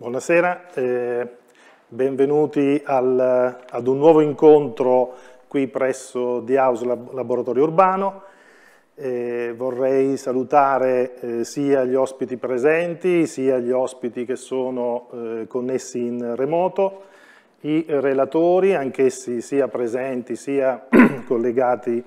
Buonasera, eh, benvenuti al, ad un nuovo incontro qui presso The House Laboratorio Urbano. Eh, vorrei salutare eh, sia gli ospiti presenti sia gli ospiti che sono eh, connessi in remoto, i relatori, anch'essi sia presenti sia collegati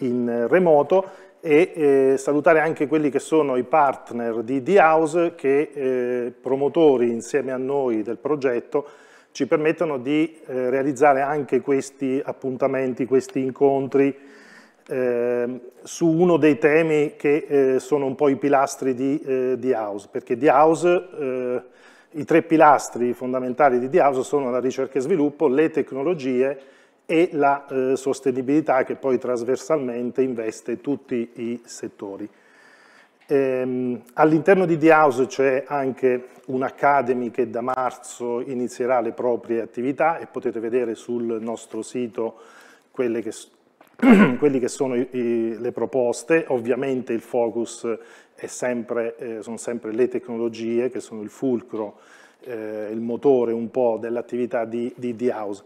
in remoto e eh, salutare anche quelli che sono i partner di The house che, eh, promotori insieme a noi del progetto, ci permettono di eh, realizzare anche questi appuntamenti, questi incontri ehm, su uno dei temi che eh, sono un po' i pilastri di eh, The house perché The house eh, i tre pilastri fondamentali di The house sono la ricerca e sviluppo, le tecnologie e la eh, sostenibilità che poi trasversalmente investe tutti i settori. Ehm, All'interno di The House c'è anche un'Academy che da marzo inizierà le proprie attività e potete vedere sul nostro sito quelle che, quelli che sono i, i, le proposte. Ovviamente il focus sempre, eh, sono sempre le tecnologie che sono il fulcro, eh, il motore un po' dell'attività di, di The House.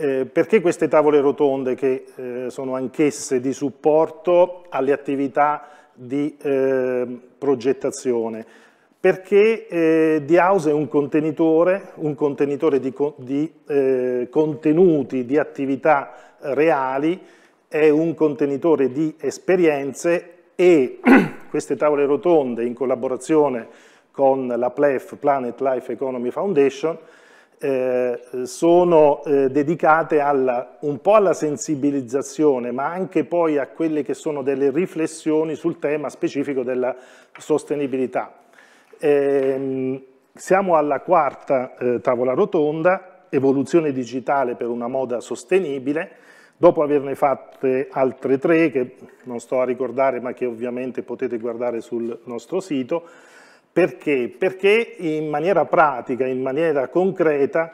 Eh, perché queste tavole rotonde che eh, sono anch'esse di supporto alle attività di eh, progettazione? Perché The eh, house è un contenitore, un contenitore di, di eh, contenuti, di attività reali, è un contenitore di esperienze e queste tavole rotonde in collaborazione con la PLEF, Planet Life Economy Foundation, eh, sono eh, dedicate alla, un po' alla sensibilizzazione, ma anche poi a quelle che sono delle riflessioni sul tema specifico della sostenibilità. Eh, siamo alla quarta eh, tavola rotonda, evoluzione digitale per una moda sostenibile, dopo averne fatte altre tre che non sto a ricordare ma che ovviamente potete guardare sul nostro sito, perché? Perché in maniera pratica, in maniera concreta,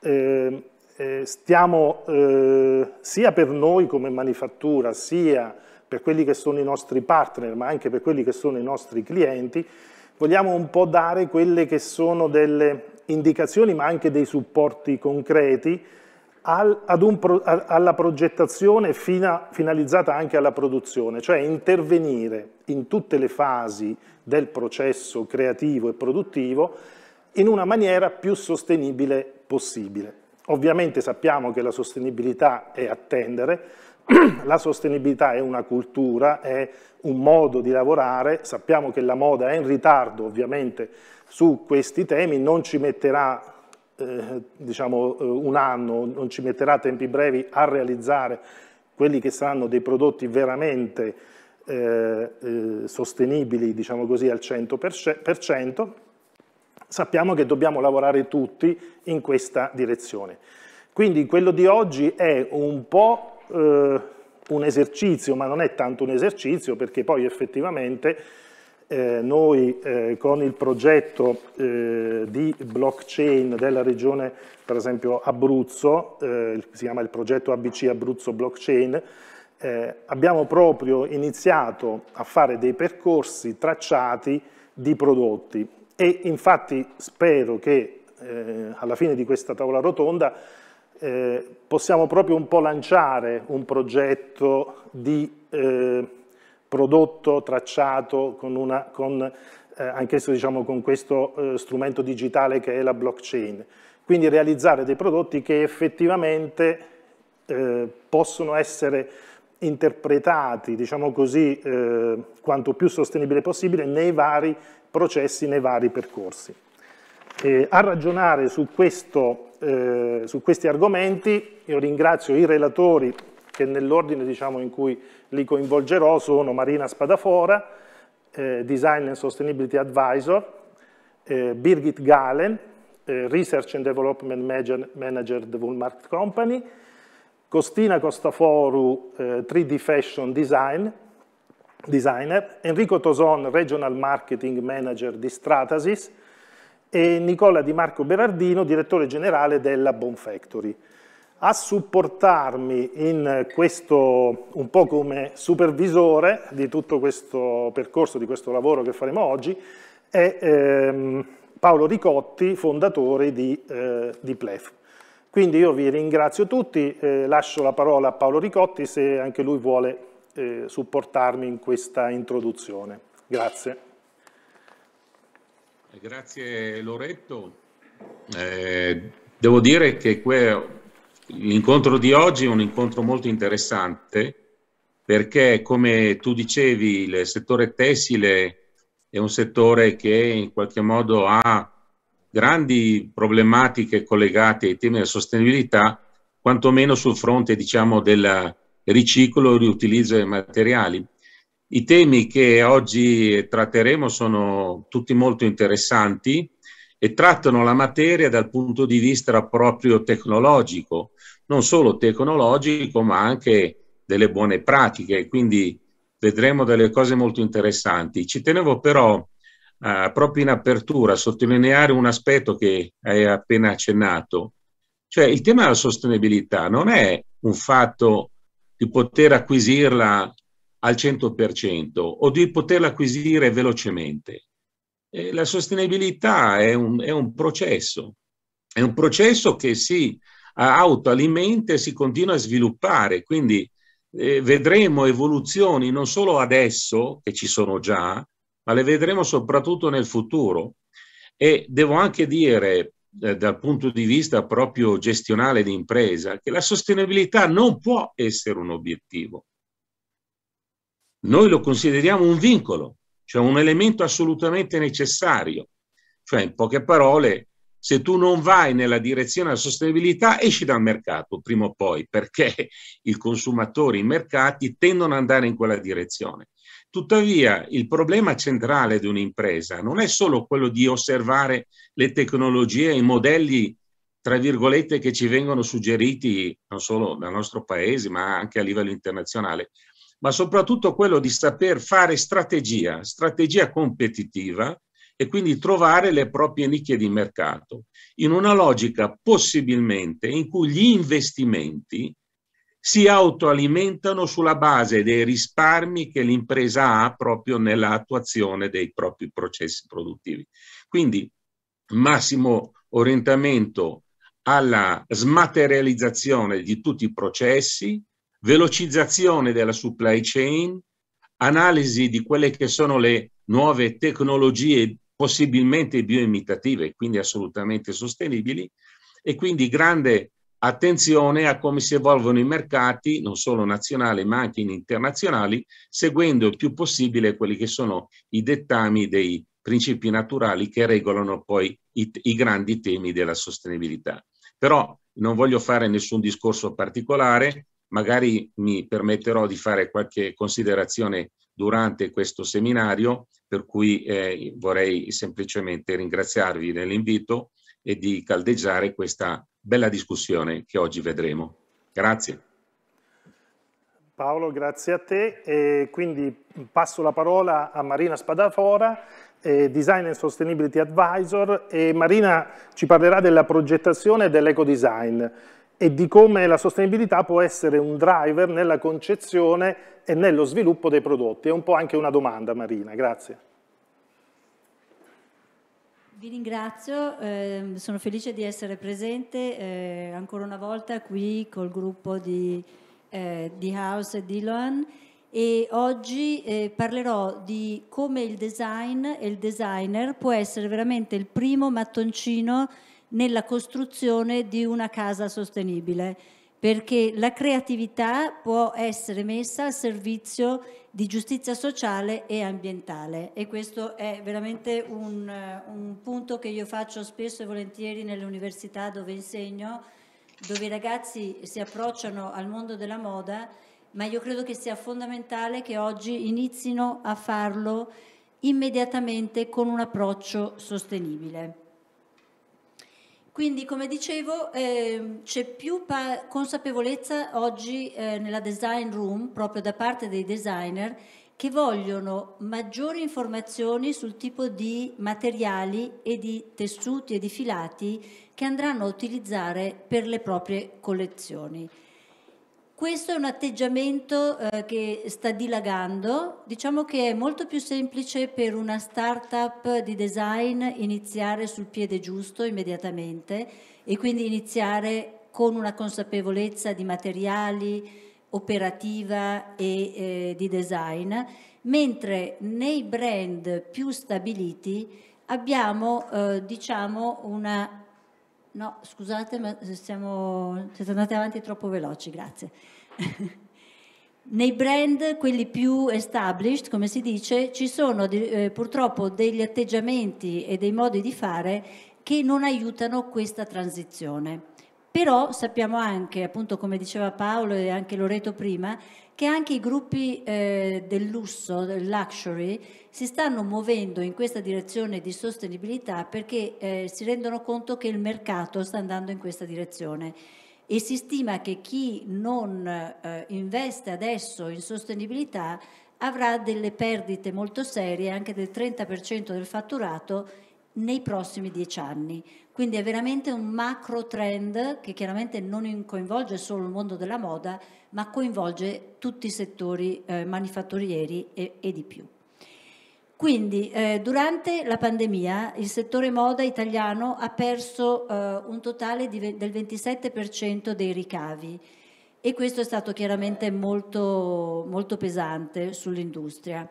eh, eh, stiamo eh, sia per noi come manifattura, sia per quelli che sono i nostri partner, ma anche per quelli che sono i nostri clienti, vogliamo un po' dare quelle che sono delle indicazioni, ma anche dei supporti concreti al, un, alla progettazione fina, finalizzata anche alla produzione, cioè intervenire in tutte le fasi del processo creativo e produttivo in una maniera più sostenibile possibile. Ovviamente sappiamo che la sostenibilità è attendere, la sostenibilità è una cultura, è un modo di lavorare, sappiamo che la moda è in ritardo ovviamente su questi temi, non ci metterà eh, diciamo, eh, un anno, non ci metterà tempi brevi a realizzare quelli che saranno dei prodotti veramente eh, eh, sostenibili, diciamo così, al 100%, sappiamo che dobbiamo lavorare tutti in questa direzione. Quindi quello di oggi è un po' eh, un esercizio, ma non è tanto un esercizio perché poi effettivamente eh, noi eh, con il progetto eh, di blockchain della regione, per esempio Abruzzo, eh, si chiama il progetto ABC Abruzzo Blockchain, eh, abbiamo proprio iniziato a fare dei percorsi tracciati di prodotti e infatti spero che eh, alla fine di questa tavola rotonda eh, possiamo proprio un po' lanciare un progetto di eh, prodotto tracciato con, una, con eh, anch'esso diciamo, con questo eh, strumento digitale che è la blockchain. Quindi realizzare dei prodotti che effettivamente possono essere interpretati, diciamo così, eh, quanto più sostenibile possibile nei vari processi, nei vari percorsi. Eh, a ragionare su, questo, eh, su, questi argomenti, io ringrazio i relatori che nell'ordine diciamo, in cui li coinvolgerò sono Marina Spadafora, eh, Design and Sustainability Advisor, eh, Birgit Galen, eh, Research and Development Manager, Manager The Woolmark Company, Costina Costaforu, eh, 3D Fashion Design, Designer, Enrico Toson, Regional Marketing Manager di Stratasys e Nicola Di Marco Berardino, Direttore Generale della Bone Factory. A supportarmi in questo, un po' come supervisore di tutto questo percorso, di questo lavoro che faremo oggi, è ehm, Paolo Ricotti, fondatore di, eh, di Plef. Quindi io vi ringrazio tutti, eh, lascio la parola a Paolo Ricotti se anche lui vuole eh, supportarmi in questa introduzione. Grazie. Eh, grazie Loretto. Eh, devo dire che l'incontro di oggi è un incontro molto interessante perché come tu dicevi il settore tessile è un settore che in qualche modo ha grandi problematiche collegate ai temi della sostenibilità, quantomeno sul fronte diciamo, del riciclo, riutilizzo dei materiali. I temi che oggi tratteremo sono tutti molto interessanti e trattano la materia dal punto di vista proprio tecnologico, non solo tecnologico ma anche delle buone pratiche, quindi vedremo delle cose molto interessanti. Ci tenevo però a eh, proprio in apertura sottolineare un aspetto che hai appena accennato, cioè il tema della sostenibilità non è un fatto di poter acquisirla al 100% o di poterla acquisire velocemente. Eh, la sostenibilità è un, è un processo, è un processo che si autoalimenta e si continua a sviluppare, quindi eh, vedremo evoluzioni non solo adesso che ci sono già, ma le vedremo soprattutto nel futuro. E devo anche dire, eh, dal punto di vista proprio gestionale di impresa, che la sostenibilità non può essere un obiettivo. Noi lo consideriamo un vincolo, cioè un elemento assolutamente necessario. Cioè, in poche parole, se tu non vai nella direzione della sostenibilità, esci dal mercato prima o poi, perché i consumatori, i mercati tendono ad andare in quella direzione. Tuttavia, il problema centrale di un'impresa non è solo quello di osservare le tecnologie i modelli, tra virgolette, che ci vengono suggeriti non solo dal nostro paese, ma anche a livello internazionale, ma soprattutto quello di saper fare strategia, strategia competitiva e quindi trovare le proprie nicchie di mercato in una logica possibilmente in cui gli investimenti si autoalimentano sulla base dei risparmi che l'impresa ha proprio nell'attuazione dei propri processi produttivi. Quindi massimo orientamento alla smaterializzazione di tutti i processi, velocizzazione della supply chain, analisi di quelle che sono le nuove tecnologie possibilmente bioimitative, quindi assolutamente sostenibili, e quindi grande attenzione a come si evolvono i mercati, non solo nazionali ma anche internazionali, seguendo il più possibile quelli che sono i dettami dei principi naturali che regolano poi i, i grandi temi della sostenibilità. Però non voglio fare nessun discorso particolare, magari mi permetterò di fare qualche considerazione durante questo seminario, per cui eh, vorrei semplicemente ringraziarvi dell'invito e di caldeggiare questa bella discussione che oggi vedremo. Grazie. Paolo, grazie a te. E quindi passo la parola a Marina Spadafora, eh, Design and Sustainability Advisor. E Marina ci parlerà della progettazione dell'ecodesign e di come la sostenibilità può essere un driver nella concezione e nello sviluppo dei prodotti. È un po' anche una domanda, Marina. Grazie. Vi ringrazio, eh, sono felice di essere presente eh, ancora una volta qui col gruppo di, eh, di House e Diloan e oggi eh, parlerò di come il design e il designer può essere veramente il primo mattoncino nella costruzione di una casa sostenibile perché la creatività può essere messa al servizio di giustizia sociale e ambientale e questo è veramente un, un punto che io faccio spesso e volentieri nelle università dove insegno, dove i ragazzi si approcciano al mondo della moda, ma io credo che sia fondamentale che oggi inizino a farlo immediatamente con un approccio sostenibile. Quindi, come dicevo, eh, c'è più consapevolezza oggi eh, nella design room, proprio da parte dei designer, che vogliono maggiori informazioni sul tipo di materiali e di tessuti e di filati che andranno a utilizzare per le proprie collezioni. Questo è un atteggiamento eh, che sta dilagando, diciamo che è molto più semplice per una startup di design iniziare sul piede giusto immediatamente e quindi iniziare con una consapevolezza di materiali, operativa e eh, di design, mentre nei brand più stabiliti abbiamo eh, diciamo una No, scusate, ma siamo, siete andati avanti troppo veloci, grazie. Nei brand, quelli più established, come si dice, ci sono eh, purtroppo degli atteggiamenti e dei modi di fare che non aiutano questa transizione. Però sappiamo anche, appunto come diceva Paolo e anche Loreto prima, che anche i gruppi eh, del lusso, del luxury, si stanno muovendo in questa direzione di sostenibilità perché eh, si rendono conto che il mercato sta andando in questa direzione e si stima che chi non eh, investe adesso in sostenibilità avrà delle perdite molto serie, anche del 30% del fatturato nei prossimi dieci anni. Quindi è veramente un macro trend che chiaramente non coinvolge solo il mondo della moda, ma coinvolge tutti i settori eh, manifatturieri e, e, di più. Quindi eh, durante la pandemia il settore moda italiano ha perso eh, un totale di, del 27% dei ricavi e questo è stato chiaramente molto, molto pesante sull'industria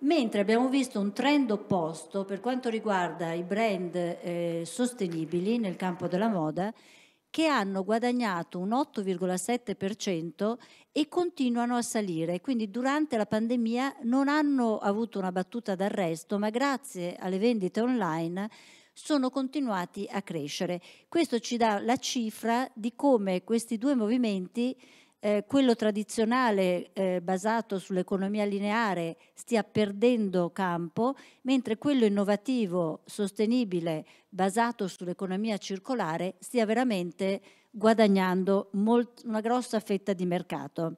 mentre abbiamo visto un trend opposto per quanto riguarda i brand eh, sostenibili nel campo della moda che hanno guadagnato un 8,7% e continuano a salire, quindi durante la pandemia non hanno avuto una battuta d'arresto, ma grazie alle vendite online sono continuati a crescere. Questo ci dà la cifra di come questi due movimenti eh, quello tradizionale eh, basato sull'economia lineare stia perdendo campo, mentre quello innovativo, sostenibile, basato sull'economia circolare stia veramente guadagnando una grossa fetta di mercato.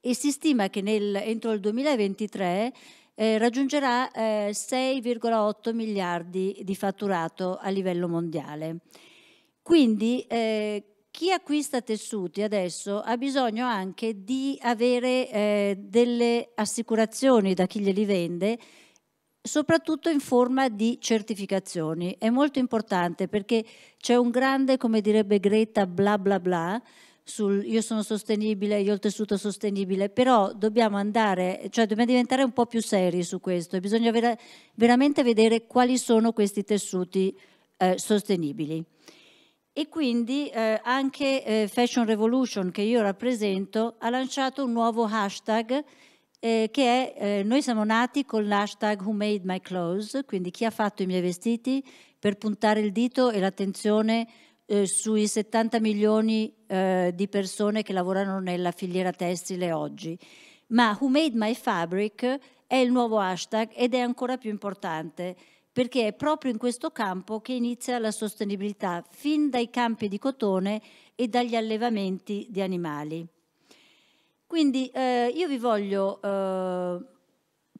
E si stima che nel, entro il 2023 eh, raggiungerà 6,8 eh, miliardi di fatturato a livello mondiale. Quindi, eh, chi acquista tessuti adesso ha bisogno anche di avere eh, delle assicurazioni da chi glieli vende, soprattutto in forma di certificazioni. È molto importante perché c'è un grande, come direbbe Greta, bla bla bla, sul io sono sostenibile, io ho il tessuto sostenibile, però dobbiamo andare, cioè dobbiamo diventare un po' più seri su questo bisogna vera, veramente vedere quali sono questi tessuti eh, sostenibili e quindi eh, anche eh, Fashion Revolution che io rappresento ha lanciato un nuovo hashtag eh, che è eh, noi siamo nati con l'hashtag Who Made My Clothes, quindi chi ha fatto i miei vestiti per puntare il dito e l'attenzione eh, sui 70 milioni eh, di persone che lavorano nella filiera tessile oggi. Ma Who Made My Fabric è il nuovo hashtag ed è ancora più importante perché è proprio in questo campo che inizia la sostenibilità, fin dai campi di cotone e dagli allevamenti di animali. Quindi eh, io vi voglio eh,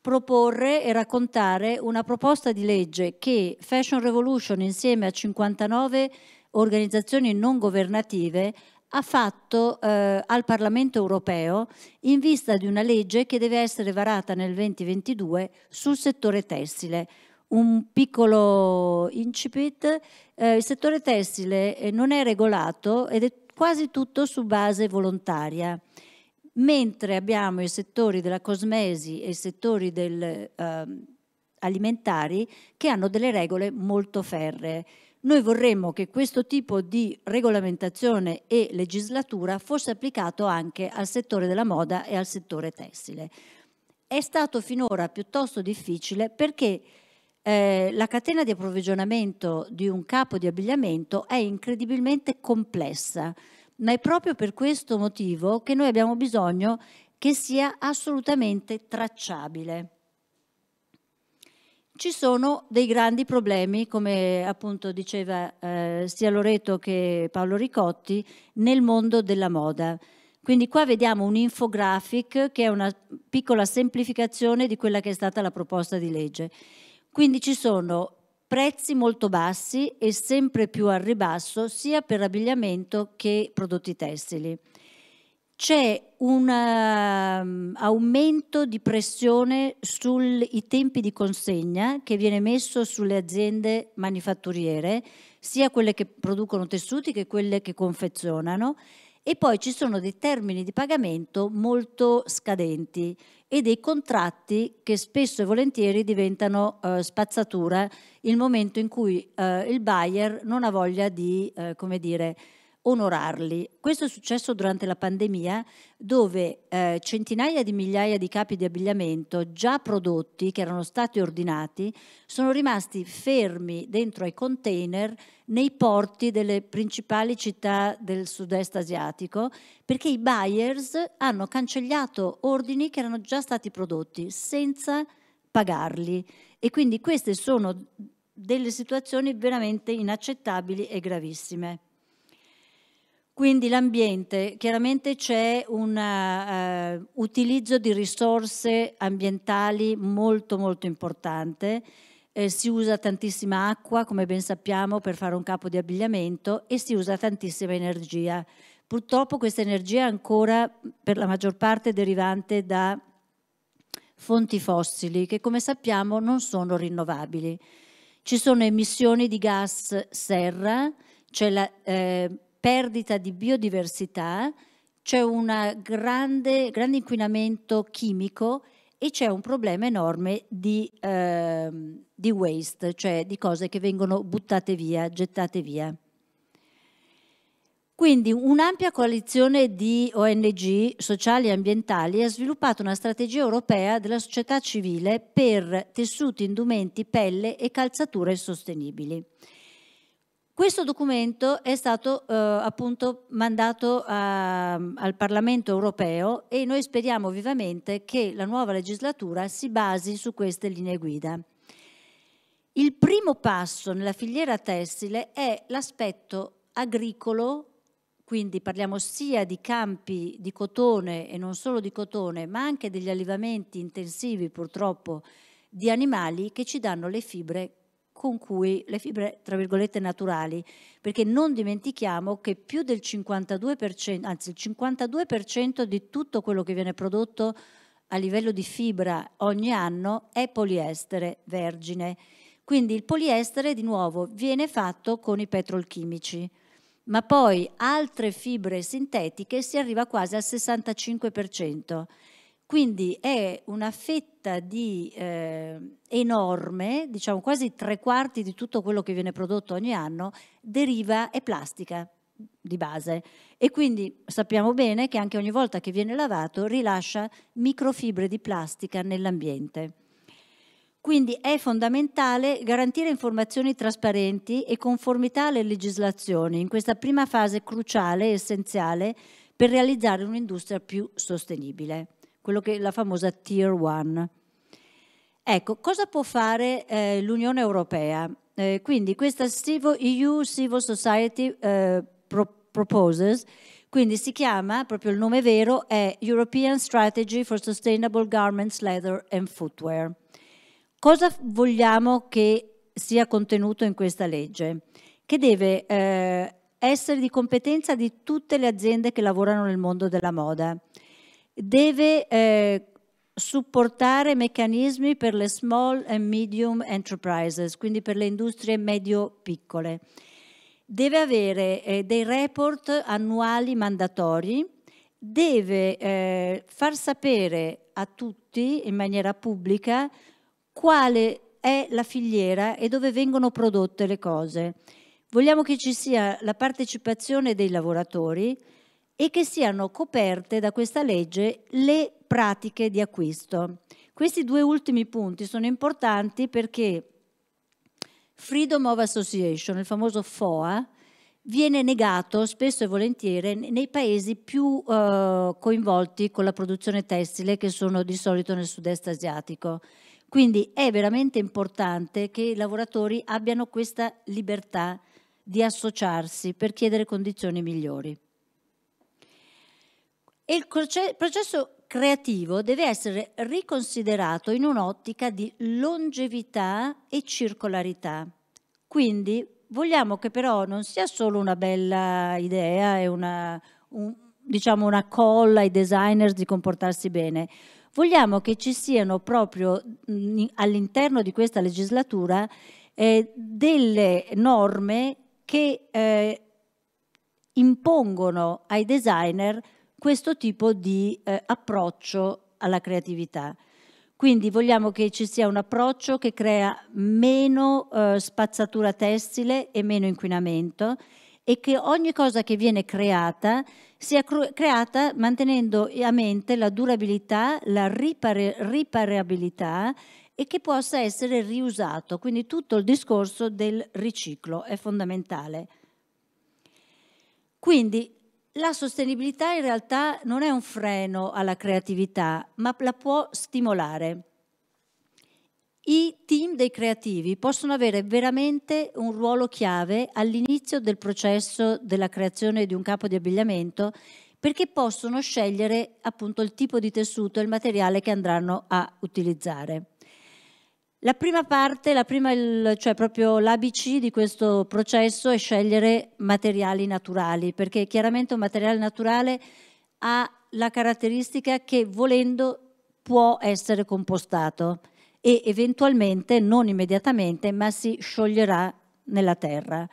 proporre e raccontare una proposta di legge che Fashion Revolution insieme a 59 organizzazioni non governative ha fatto eh, al Parlamento europeo in vista di una legge che deve essere varata nel 2022 sul settore tessile un piccolo incipit, eh, il settore tessile eh, non è regolato ed è quasi tutto su base volontaria, mentre abbiamo i settori della cosmesi e i settori del, eh, alimentari che hanno delle regole molto ferree. Noi vorremmo che questo tipo di regolamentazione e legislatura fosse applicato anche al settore della moda e al settore tessile. È stato finora piuttosto difficile perché eh, la catena di approvvigionamento di un capo di abbigliamento è incredibilmente complessa, ma è proprio per questo motivo che noi abbiamo bisogno che sia assolutamente tracciabile. Ci sono dei grandi problemi, come appunto diceva eh, sia Loreto che Paolo Ricotti, nel mondo della moda. Quindi qua vediamo un infographic che è una piccola semplificazione di quella che è stata la proposta di legge. Quindi ci sono prezzi molto bassi e sempre più al ribasso sia per abbigliamento che prodotti tessili. C'è un um, aumento di pressione sui tempi di consegna che viene messo sulle aziende manifatturiere, sia quelle che producono tessuti che quelle che confezionano e poi ci sono dei termini di pagamento molto scadenti e dei contratti che spesso e volentieri diventano eh, spazzatura il momento in cui eh, il buyer non ha voglia di, eh, come dire, onorarli. Questo è successo durante la pandemia dove eh, centinaia di migliaia di capi di abbigliamento già prodotti, che erano stati ordinati, sono rimasti fermi dentro ai container nei porti delle principali città del sud-est asiatico perché i buyers hanno cancellato ordini che erano già stati prodotti senza pagarli. E quindi queste sono delle situazioni veramente inaccettabili e gravissime. Quindi l'ambiente, chiaramente c'è un eh, utilizzo di risorse ambientali molto molto importante, eh, si usa tantissima acqua, come ben sappiamo, per fare un capo di abbigliamento e si usa tantissima energia. Purtroppo questa energia è ancora per la maggior parte derivante da fonti fossili che come sappiamo non sono rinnovabili. Ci sono emissioni di gas serra, c'è la... Eh, perdita di biodiversità, c'è un grande, grande inquinamento chimico e c'è un problema enorme di, eh, di, waste, cioè di cose che vengono buttate via, gettate via. Quindi un'ampia coalizione di ONG sociali e ambientali ha sviluppato una strategia europea della società civile per tessuti, indumenti, pelle e calzature sostenibili. Questo documento è stato eh, appunto mandato a, ehm, al Parlamento europeo e noi speriamo vivamente che la nuova legislatura si basi su queste linee guida. Il primo passo nella filiera tessile è l'aspetto agricolo, quindi parliamo sia di campi di cotone e non solo di cotone, ma anche degli allevamenti intensivi purtroppo di animali che ci danno le fibre con cui le fibre, tra virgolette, naturali, perché non dimentichiamo che più del 52%, anzi il 52% di tutto quello che viene prodotto a livello di fibra ogni anno è poliestere vergine. Quindi il poliestere di nuovo viene fatto con i petrolchimici, ma poi altre fibre sintetiche si arriva quasi al 65%. Quindi è una fetta di, eh, enorme, diciamo quasi tre quarti di tutto quello che viene prodotto ogni anno, deriva è plastica di base e quindi sappiamo bene che anche ogni volta che viene lavato rilascia microfibre di plastica nell'ambiente. Quindi è fondamentale garantire informazioni trasparenti e conformità alle legislazioni in questa prima fase cruciale e essenziale per realizzare un'industria più sostenibile quello che è la famosa Tier 1. Ecco, cosa può fare eh, l'Unione Europea? Eh, quindi questa Civo, EU Civil Society eh, pro Proposes, quindi si chiama, proprio il nome vero, è European Strategy for Sustainable Garments, Leather and Footwear. Cosa vogliamo che sia contenuto in questa legge? Che deve eh, essere di competenza di tutte le aziende che lavorano nel mondo della moda deve eh, supportare meccanismi per le small and medium enterprises, quindi per le industrie medio-piccole. Deve avere eh, dei report annuali mandatori, deve eh, far sapere a tutti in maniera pubblica quale è la filiera e dove vengono prodotte le cose. Vogliamo che ci sia la partecipazione dei lavoratori, e che siano coperte da questa legge le pratiche di acquisto. Questi due ultimi punti sono importanti perché Freedom of Association, il famoso FOA, viene negato spesso e volentieri nei paesi più eh, coinvolti con la produzione tessile che sono di solito nel sud-est asiatico. Quindi è veramente importante che i lavoratori abbiano questa libertà di associarsi per chiedere condizioni migliori e il processo creativo deve essere riconsiderato in un'ottica di longevità e circolarità. Quindi vogliamo che però non sia solo una bella idea e una, un, diciamo una colla ai designer di comportarsi bene. Vogliamo che ci siano proprio all'interno di questa legislatura eh, delle norme che eh, impongono ai designer questo tipo di eh, approccio alla creatività. Quindi vogliamo che ci sia un approccio che crea meno eh, spazzatura tessile e meno inquinamento e che ogni cosa che viene creata sia creata mantenendo a mente la durabilità, la ripare riparabilità e che possa essere riusato. Quindi tutto il discorso del riciclo è fondamentale. Quindi la sostenibilità in realtà non è un freno alla creatività, ma la può stimolare. I team dei creativi possono avere veramente un ruolo chiave all'inizio del processo della creazione di un capo di abbigliamento perché possono scegliere appunto il tipo di tessuto e il materiale che andranno a utilizzare. La prima parte, la prima, il, cioè proprio l'ABC di questo processo è scegliere materiali naturali, perché chiaramente un materiale naturale ha la caratteristica che volendo può essere compostato e eventualmente, non immediatamente, ma si scioglierà nella terra.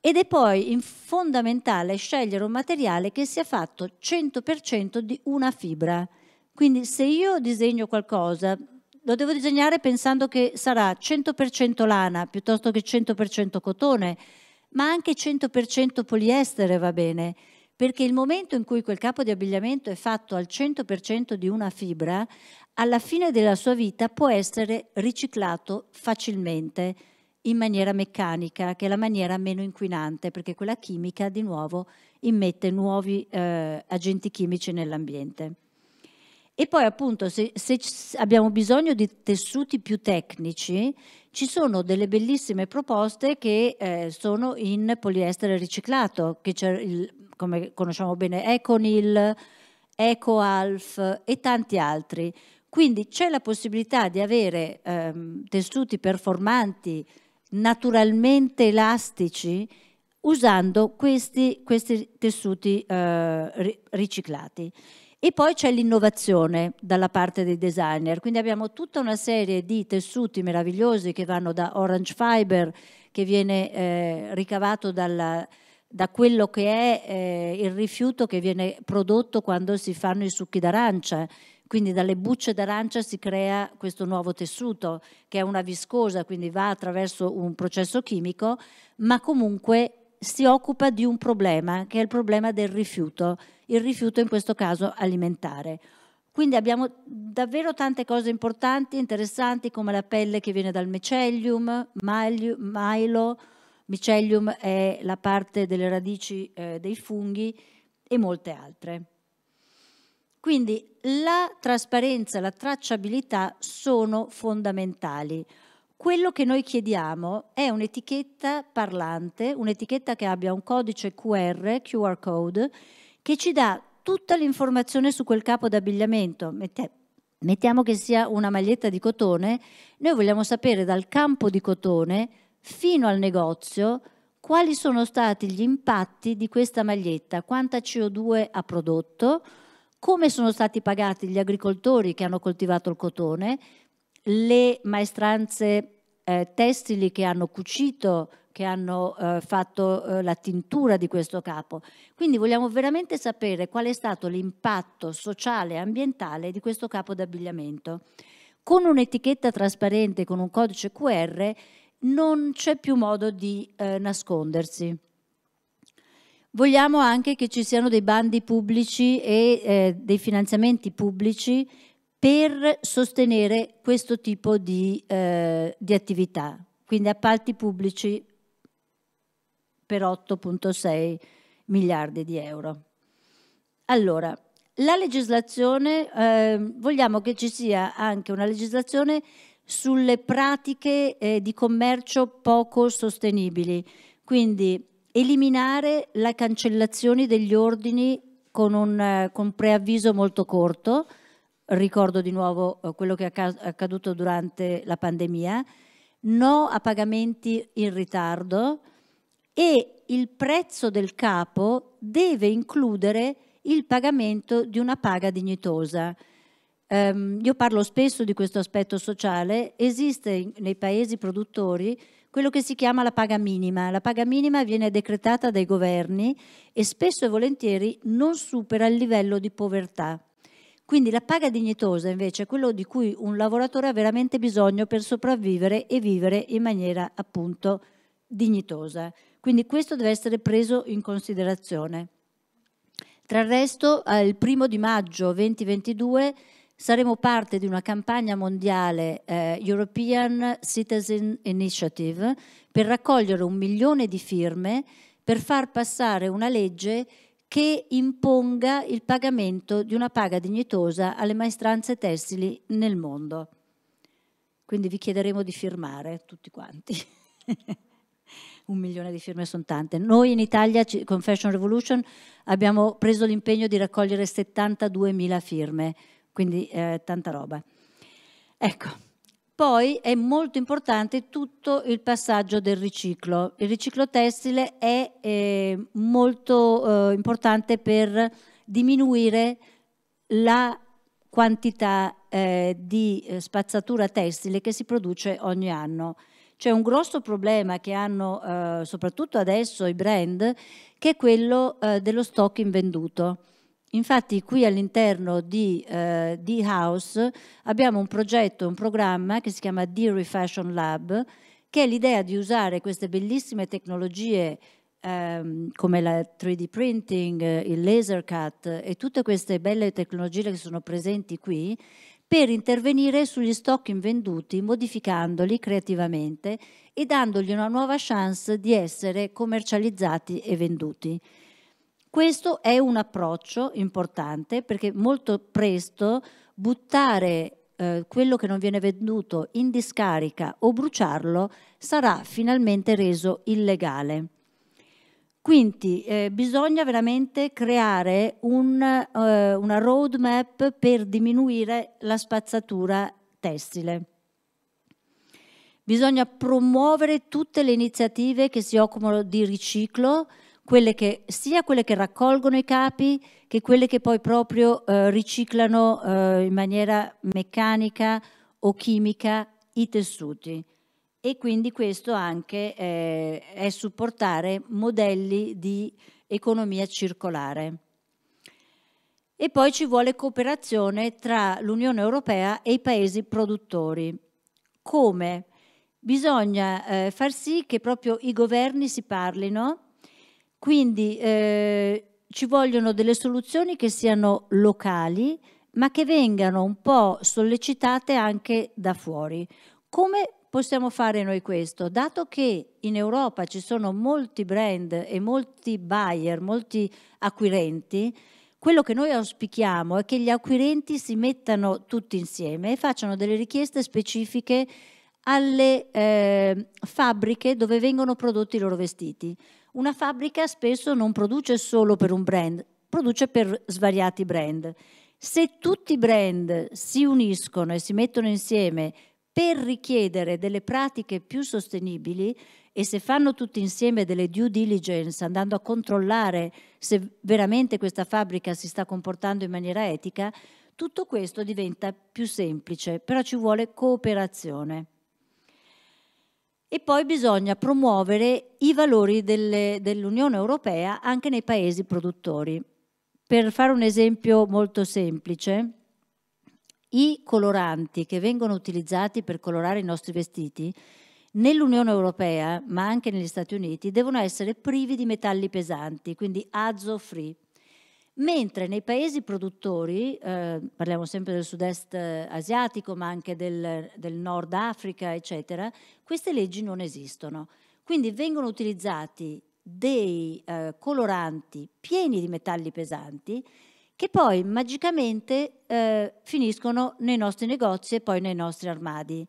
Ed è poi fondamentale scegliere un materiale che sia fatto 100% di una fibra. Quindi se io disegno qualcosa, lo devo disegnare pensando che sarà 100% lana piuttosto che 100% cotone, ma anche 100% poliestere va bene, perché il momento in cui quel capo di abbigliamento è fatto al 100% di una fibra, alla fine della sua vita può essere riciclato facilmente in maniera meccanica, che è la maniera meno inquinante, perché quella chimica di nuovo immette nuovi eh, agenti chimici nell'ambiente. E poi appunto se, se, abbiamo bisogno di tessuti più tecnici, ci sono delle bellissime proposte che eh, sono in poliestere riciclato, che c'è il, come conosciamo bene Econil, EcoAlf e tanti altri. Quindi c'è la possibilità di avere ehm, tessuti performanti, naturalmente elastici, usando questi, questi tessuti eh, riciclati. E poi c'è l'innovazione dalla parte dei designer, quindi abbiamo tutta una serie di tessuti meravigliosi che vanno da Orange Fiber, che viene eh, ricavato dalla, da quello che è eh, il rifiuto che viene prodotto quando si fanno i succhi d'arancia. Quindi dalle bucce d'arancia si crea questo nuovo tessuto che è una viscosa, quindi va attraverso un processo chimico, ma comunque si occupa di un problema che è il problema del rifiuto il rifiuto in questo caso alimentare. Quindi abbiamo davvero tante cose importanti, interessanti, come la pelle che viene dal mycelium, milo, mycelium è la parte delle radici eh, dei funghi e molte altre. Quindi la trasparenza, la tracciabilità sono fondamentali. Quello che noi chiediamo è un'etichetta parlante, un'etichetta che abbia un codice QR, QR code, che ci dà tutta l'informazione su quel capo d'abbigliamento. mettiamo che sia una maglietta di cotone, noi vogliamo sapere dal campo di cotone fino al negozio quali sono stati gli impatti di questa maglietta, quanta CO2 ha prodotto, come sono stati pagati gli agricoltori che hanno coltivato il cotone, le maestranze eh, tessili che hanno cucito, che hanno eh, fatto eh, la tintura di questo capo. Quindi vogliamo veramente sapere qual è stato l'impatto sociale e ambientale di questo capo d'abbigliamento. Con un'etichetta trasparente, con un codice QR, non c'è più modo di eh, nascondersi. Vogliamo anche che ci siano dei bandi pubblici e eh, dei finanziamenti pubblici per sostenere questo tipo di, eh, di attività. Quindi appalti pubblici per 8.6 miliardi di euro. Allora, la legislazione, eh, vogliamo che ci sia anche una legislazione sulle pratiche eh, di commercio poco sostenibili, quindi eliminare la cancellazione degli ordini con un, eh, con preavviso molto corto, ricordo di nuovo eh, quello che è accaduto durante la pandemia, no a pagamenti in ritardo e il prezzo del capo deve includere il pagamento di una paga dignitosa. Um, io parlo spesso di questo aspetto sociale, esiste nei paesi produttori quello che si chiama la paga minima. La paga minima viene decretata dai governi e spesso e volentieri non supera il livello di povertà. Quindi la paga dignitosa invece è quello di cui un lavoratore ha veramente bisogno per sopravvivere e vivere in maniera appunto dignitosa. Quindi questo deve essere preso in considerazione. Tra il resto, il primo di maggio 2022 saremo parte di una campagna mondiale eh, European Citizen Initiative per raccogliere un milione di firme per far passare una legge che imponga il pagamento di una paga dignitosa alle maestranze tessili nel mondo. Quindi vi chiederemo di firmare tutti quanti. Un milione di firme sono tante. Noi in Italia, con Fashion Revolution, abbiamo preso l'impegno di raccogliere 72.000 firme, quindi eh, tanta roba. Ecco. Poi è molto importante tutto il passaggio del riciclo. Il riciclo tessile è eh, molto eh, importante per diminuire la quantità eh, di eh, spazzatura tessile che si produce ogni anno. C'è un grosso problema che hanno eh, soprattutto adesso i brand che è quello eh, dello stock invenduto Infatti qui all'interno di eh, D-House abbiamo un progetto, un programma che si chiama D-Refashion Lab, che è l'idea di usare queste bellissime tecnologie ehm, come la 3D printing, il laser cut e tutte queste belle tecnologie che sono presenti qui per intervenire sugli stock invenduti, modificandoli creativamente e dandogli una nuova chance di essere commercializzati e venduti. Questo è un approccio importante perché molto presto buttare eh, quello che non viene venduto in discarica o bruciarlo sarà finalmente reso illegale. Quindi eh, bisogna veramente creare un, eh, una roadmap per diminuire la spazzatura tessile. Bisogna promuovere tutte le iniziative che si occupano di riciclo, quelle che, sia quelle che raccolgono i capi che quelle che poi proprio eh, riciclano eh, in maniera meccanica o chimica i tessuti. E quindi questo anche eh, è supportare modelli di economia circolare. E poi ci vuole cooperazione tra l'Unione Europea e i paesi produttori. Come? Bisogna eh, far sì che proprio i governi si parlino quindi eh, ci vogliono delle soluzioni che siano locali, ma che vengano un po' sollecitate anche da fuori. Come possiamo fare noi questo? Dato che in Europa ci sono molti brand e molti buyer, molti acquirenti, quello che noi auspichiamo è che gli acquirenti si mettano tutti insieme e facciano delle richieste specifiche alle eh, fabbriche dove vengono prodotti i loro vestiti. Una fabbrica spesso non produce solo per un brand, produce per svariati brand. Se tutti i brand si uniscono e si mettono insieme per richiedere delle pratiche più sostenibili e se fanno tutti insieme delle due diligence andando a controllare se veramente questa fabbrica si sta comportando in maniera etica, tutto questo diventa più semplice, però ci vuole cooperazione. E poi bisogna promuovere i valori dell'Unione Europea anche nei paesi produttori. Per fare un esempio molto semplice, i coloranti che vengono utilizzati per colorare i nostri vestiti nell'Unione Europea, ma anche negli Stati Uniti, devono essere privi di metalli pesanti, quindi azo free mentre nei paesi produttori, eh, parliamo sempre del sud-est eh, asiatico, ma anche del, del nord Africa, eccetera, queste leggi non esistono. Quindi vengono utilizzati dei eh, coloranti pieni di metalli pesanti che poi magicamente eh, finiscono nei nostri negozi e poi nei nostri armadi.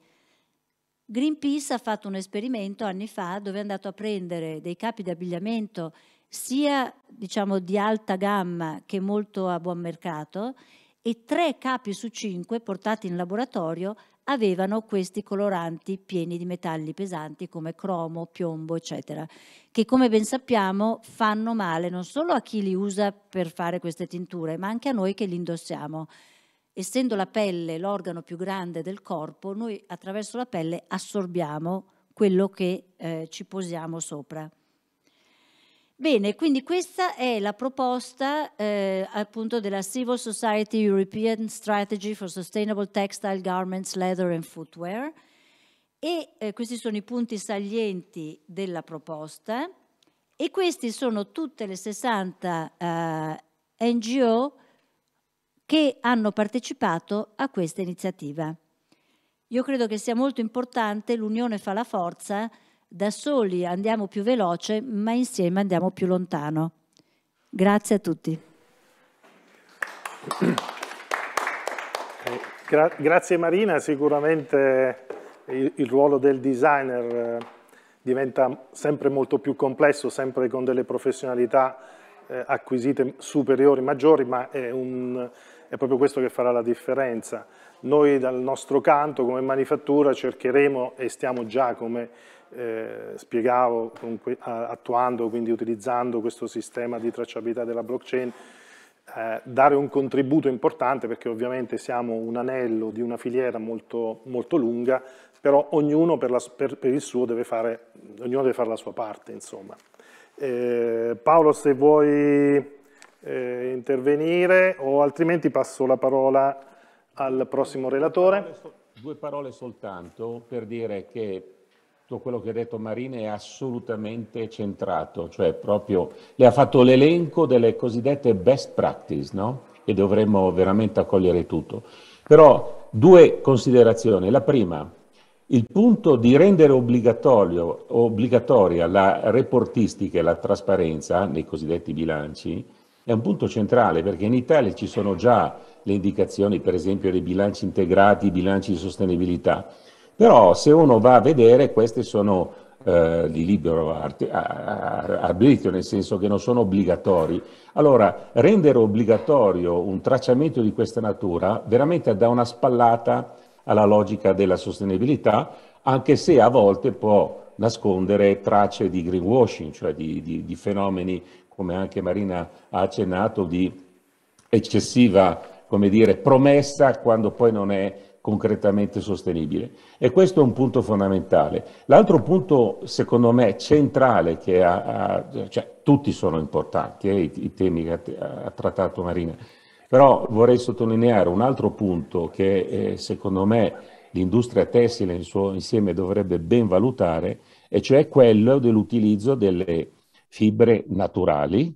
Greenpeace ha fatto un esperimento anni fa dove è andato a prendere dei capi di abbigliamento sia diciamo, di alta gamma che molto a buon mercato e tre capi su cinque portati in laboratorio avevano questi coloranti pieni di metalli pesanti come cromo, piombo, eccetera, che come ben sappiamo fanno male non solo a chi li usa per fare queste tinture, ma anche a noi che li indossiamo. Essendo la pelle l'organo più grande del corpo, noi attraverso la pelle assorbiamo quello che eh, ci posiamo sopra. Bene, quindi questa è la proposta eh, appunto della Civil Society European Strategy for Sustainable Textile Garments, Leather and Footwear e eh, questi sono i punti salienti della proposta e queste sono tutte le 60 eh, NGO che hanno partecipato a questa iniziativa. Io credo che sia molto importante, l'unione fa la forza, da soli andiamo più veloce, ma insieme andiamo più lontano. Grazie a tutti. Gra grazie Marina, sicuramente il, il ruolo del designer eh, diventa sempre molto più complesso, sempre con delle professionalità eh, acquisite superiori, maggiori, ma è, un, è proprio questo che farà la differenza. Noi dal nostro canto come manifattura cercheremo e stiamo già come eh, spiegavo, comunque, attuando, quindi utilizzando questo sistema di tracciabilità della blockchain, eh, dare un contributo importante perché ovviamente siamo un anello di una filiera molto, molto lunga, però ognuno per, la, per, per il suo deve fare, deve fare, la sua parte. Eh, Paolo se vuoi eh, intervenire o altrimenti passo la parola al prossimo relatore. Due parole soltanto per dire che tutto quello che ha detto Marina è assolutamente centrato, cioè proprio le ha fatto l'elenco delle cosiddette best practice, no? E dovremmo veramente accogliere tutto. Però due considerazioni. La prima, il punto di rendere obbligatoria la reportistica e la trasparenza nei cosiddetti bilanci è un punto centrale perché in Italia ci sono già le indicazioni, per esempio, dei bilanci integrati, bilanci di sostenibilità. Però se uno va a vedere, queste sono eh, di libero arbitrio, nel senso che non sono obbligatori. Allora, rendere obbligatorio un tracciamento di questa natura veramente dà una spallata alla logica della sostenibilità, anche se a volte può nascondere tracce di greenwashing, cioè di, di, di fenomeni, come anche Marina ha accennato, di eccessiva come dire, promessa quando poi non è concretamente sostenibile. E questo è un punto fondamentale. L'altro punto, secondo me, centrale, che ha, ha cioè, tutti sono importanti, eh, i, i, temi che ha, ha, trattato Marina, però vorrei sottolineare un altro punto che eh, secondo me l'industria tessile in suo insieme dovrebbe ben valutare, e cioè quello dell'utilizzo delle fibre naturali.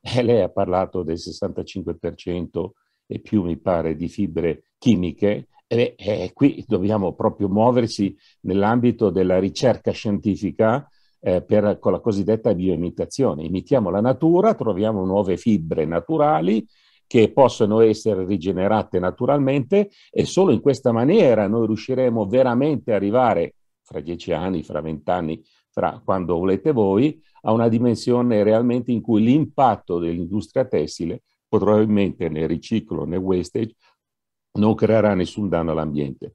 E eh, lei ha parlato del 65% e più, mi pare, di fibre chimiche, e, e qui dobbiamo proprio muoverci nell'ambito della ricerca scientifica eh, per, con la cosiddetta bioimitazione. Imitiamo la natura, troviamo nuove fibre naturali che possono essere rigenerate naturalmente e solo in questa maniera noi riusciremo veramente a arrivare fra dieci anni, fra vent'anni, fra quando volete voi, a una dimensione realmente in cui l'impatto dell'industria tessile, probabilmente nel riciclo, nel wastage, non creerà nessun danno all'ambiente.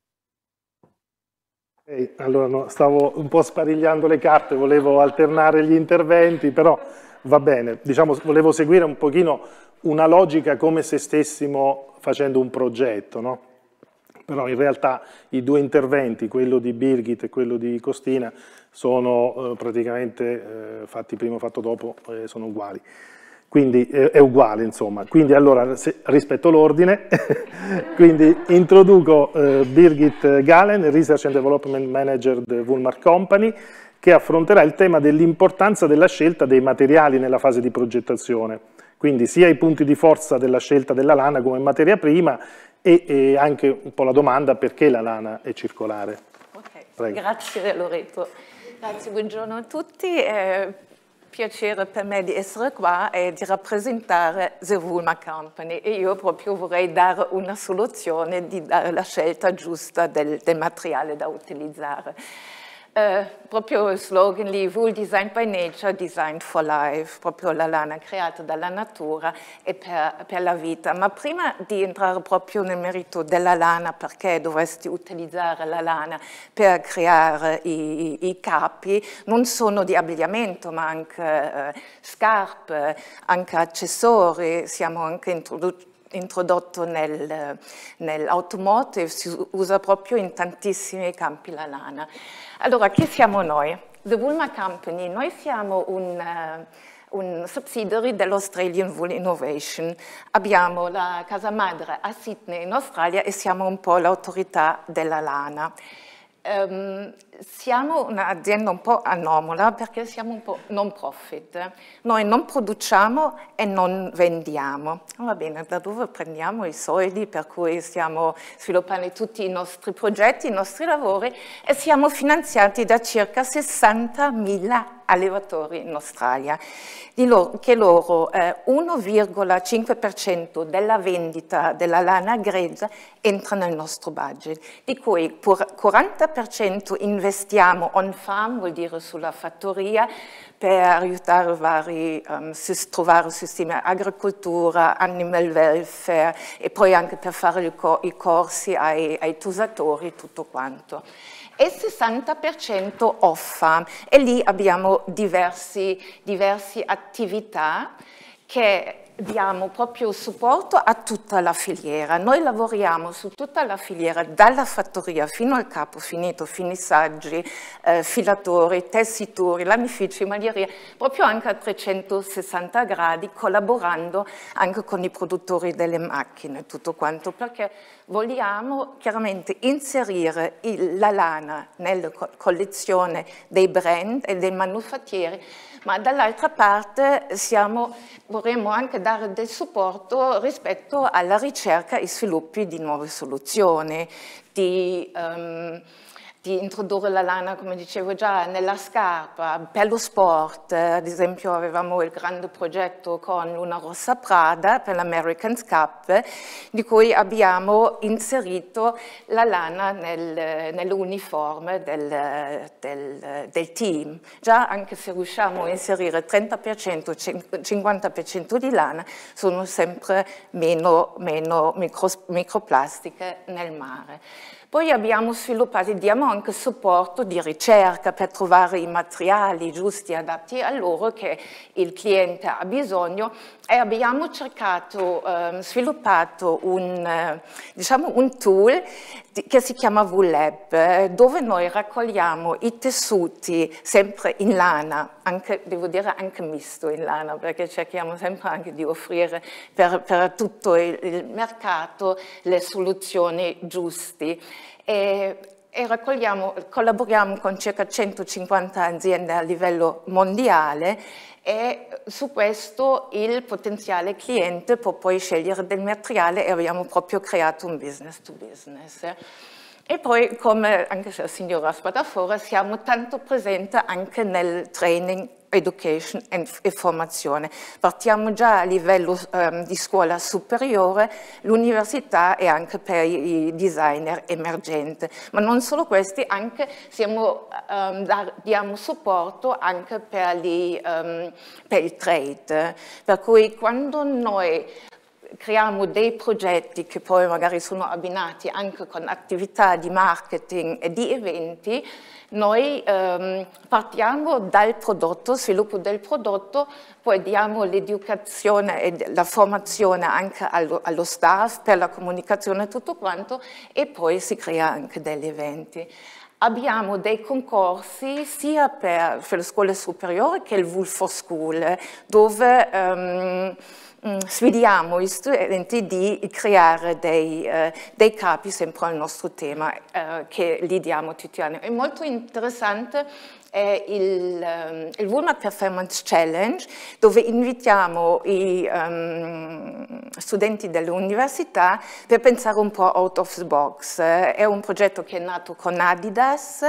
Okay, allora, no, stavo un po' sparigliando le carte, volevo alternare gli interventi, però va bene. Diciamo, volevo seguire un pochino una logica come se stessimo facendo un progetto, no? però in realtà i due interventi, quello di Birgit e quello di Costina, sono eh, praticamente eh, fatti prima o fatto dopo, eh, sono uguali quindi eh, è uguale insomma, quindi allora se, rispetto l'ordine, quindi introduco eh, Birgit Galen, Research and Development Manager di Woolmar Company, che affronterà il tema dell'importanza della scelta dei materiali nella fase di progettazione, quindi sia i punti di forza della scelta della lana come materia prima e, e anche un po' la domanda perché la lana è circolare. Okay. Grazie Loreto, Grazie, buongiorno a tutti. Eh piacere per me di essere qua e di rappresentare The Woolma Company e io proprio vorrei dare una soluzione, di dare la scelta giusta del, del materiale da utilizzare. Äh, proprio il slogan lì, Wool Designed by Nature, Designed for Life, proprio la lana creata dalla natura e per, per la vita. Ma prima di entrare proprio nel merito della lana, perché dovresti utilizzare la lana per creare i, i, i capi, non sono di abbigliamento, ma anche eh, scarpe, anche accessori, siamo anche introdotti introdotto nel, nell'automotive si usa proprio in tantissimi campi la lana. Allora, chi siamo noi? The Woolma Company, noi siamo un... Uh, un subsidiary dell'Australian Wool Innovation. Abbiamo la casa madre a Sydney in Australia e siamo un po' l'autorità della lana. Um, siamo un'azienda un po' anomala perché siamo un po' non profit. Noi non produciamo e non vendiamo. Va bene, da dove prendiamo i soldi per cui stiamo sviluppando tutti i nostri progetti, i nostri lavori e siamo finanziati da circa 60.000 allevatori in Australia, loro, che loro eh, 1,5% della vendita della lana grezza entra nel nostro budget, di cui 40% investiamo investiamo on farm, vuol dire sulla fattoria, per aiutare vari, um, trovare sistemi agricoltura, animal welfare e poi anche per fare co i corsi ai, ai tusatori, tutto quanto e 60% off-farm e lì abbiamo diverse attività che diamo proprio supporto a tutta la filiera. Noi lavoriamo su tutta la filiera, dalla fattoria fino al capo finito, finissaggi, eh, filatori, tessitori, lamifici, maglierie, proprio anche a 360 gradi, collaborando anche con i produttori delle macchine, tutto quanto, perché vogliamo chiaramente inserire il, la lana nella collezione dei brand e dei manufattieri ma dall'altra parte siamo, vorremmo anche dare del supporto rispetto alla ricerca e sviluppi di nuove soluzioni, di, um, di introdurre la lana, come dicevo già, nella scarpa, per lo sport, eh, ad esempio avevamo il grande progetto con Luna Rossa Prada per l'American Cup, di cui abbiamo inserito la lana nel, nell'uniforme del, del, del, team. Già anche se riusciamo a inserire 30%, 50% di lana, sono sempre meno, meno micro, microplastiche nel mare. Poi abbiamo sviluppato, diamo anche supporto di ricerca per trovare i materiali giusti adatti a loro che il cliente ha bisogno e abbiamo cercato, eh, sviluppato un, eh, diciamo un tool che si chiama VLab, eh, dove noi raccogliamo i tessuti sempre in lana, anche, devo dire anche misto in lana, perché cerchiamo sempre anche di offrire per, per tutto il, il, mercato le soluzioni giuste. E, e collaboriamo con circa 150 aziende a livello mondiale e su questo il potenziale cliente può poi scegliere del materiale e abbiamo proprio creato un business to business. E poi, come anche la signora Spadafora, siamo tanto presenti anche nel training, education e formazione. Partiamo già a livello eh, di scuola superiore, l'università e anche per i designer emergenti, ma non solo questi, anche siamo, eh, diamo supporto anche per, gli, eh, per il trade. Per cui quando noi creiamo dei progetti che poi magari sono abbinati anche con attività di marketing e di eventi, noi ehm, partiamo dal prodotto, sviluppo del prodotto, poi diamo l'educazione e la formazione anche allo, allo, staff per la comunicazione e tutto quanto e poi si crea anche degli eventi. Abbiamo dei concorsi sia per, per le scuole superiori che il Wolf for School, dove... Ehm, Mm. sfidiamo gli studenti di creare dei, eh, dei capi sempre al nostro tema eh, che li diamo tutti gli anni. È molto interessante è il, um, il Walmart Performance Challenge dove invitiamo i um, studenti dell'università per pensare un po' out of the box. È un progetto che è nato con Adidas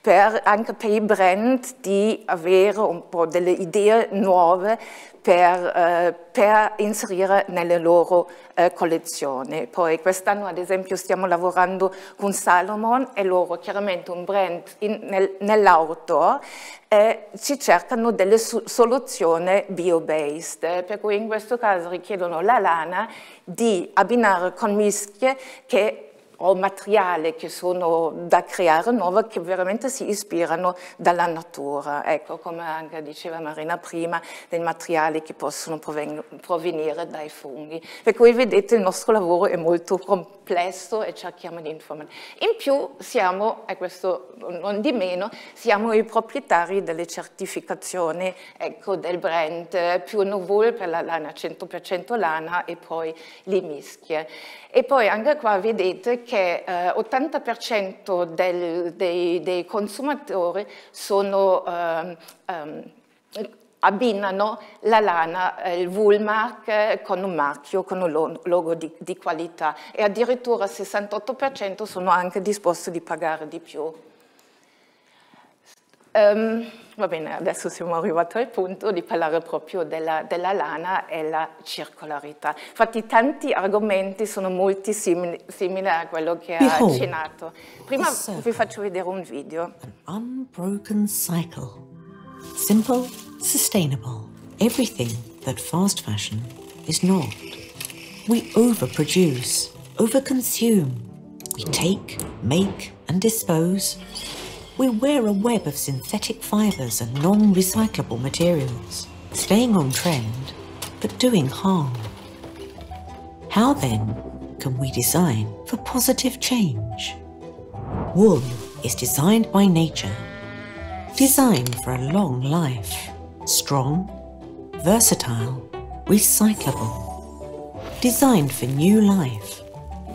per, anche per i brand di avere un po' delle idee nuove per, eh, per inserire nelle loro eh, collezioni. Poi quest'anno ad esempio stiamo lavorando con Salomon e loro chiaramente un brand nel, nell'outdoor eh, ci cercano delle soluzioni bio-based, eh, per cui in questo caso richiedono la lana di abbinare con mischie che o materiali che sono da creare nuove che veramente si ispirano dalla natura, ecco come anche diceva Marina prima, dei materiali che possono provenire dai funghi. Per cui vedete il nostro lavoro è molto complesso e cerchiamo di informare. In più siamo, e questo non di meno, siamo i proprietari delle certificazioni ecco, del brand più Novol per la lana 100% lana e poi le mischie. E poi anche qua vedete che che eh, 80% del, dei, dei, consumatori sono, ehm, ehm, abbinano la lana, eh, il wool mark eh, con un marchio, con un logo di, di qualità e addirittura il 68% sono anche disposti a pagare di più. Um, Va bene, adesso siamo arrivati al punto di parlare proprio della, della lana e la circolarità. Infatti tanti argomenti sono molto simili, simili a quello che Behold, ha accennato. Prima vi faccio vedere un video. An unbroken cycle. Simple, sustainable. Everything that fast fashion is not. We overproduce, overconsume. We take, make and dispose. we wear a web of synthetic fibres and non-recyclable materials, staying on trend, but doing harm. How then can we design for positive change? Wool is designed by nature, designed for a long life, strong, versatile, recyclable, designed for new life,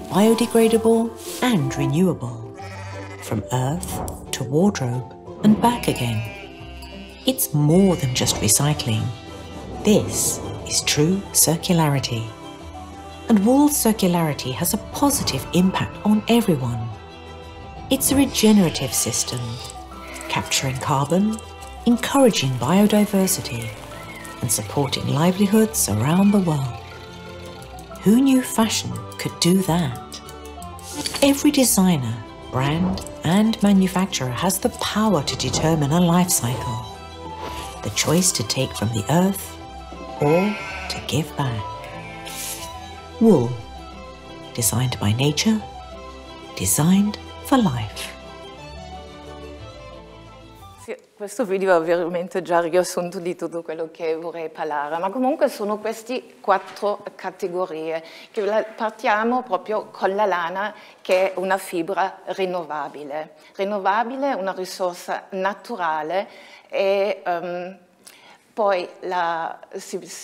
biodegradable and renewable, from earth to wardrobe and back again. It's more than just recycling. This is true circularity. And wall circularity has a positive impact on everyone. It's a regenerative system, capturing carbon, encouraging biodiversity, and supporting livelihoods around the world. Who knew fashion could do that? Every designer brand, and manufacturer has the power to determine a life cycle. The choice to take from the earth or to give back. Wool, designed by nature, designed for life. Questo video ha veramente già riassunto di tutto quello che vorrei parlare, ma comunque sono queste quattro categorie partiamo proprio con la lana che è una fibra rinnovabile. Rinnovabile è una risorsa naturale e um, poi la,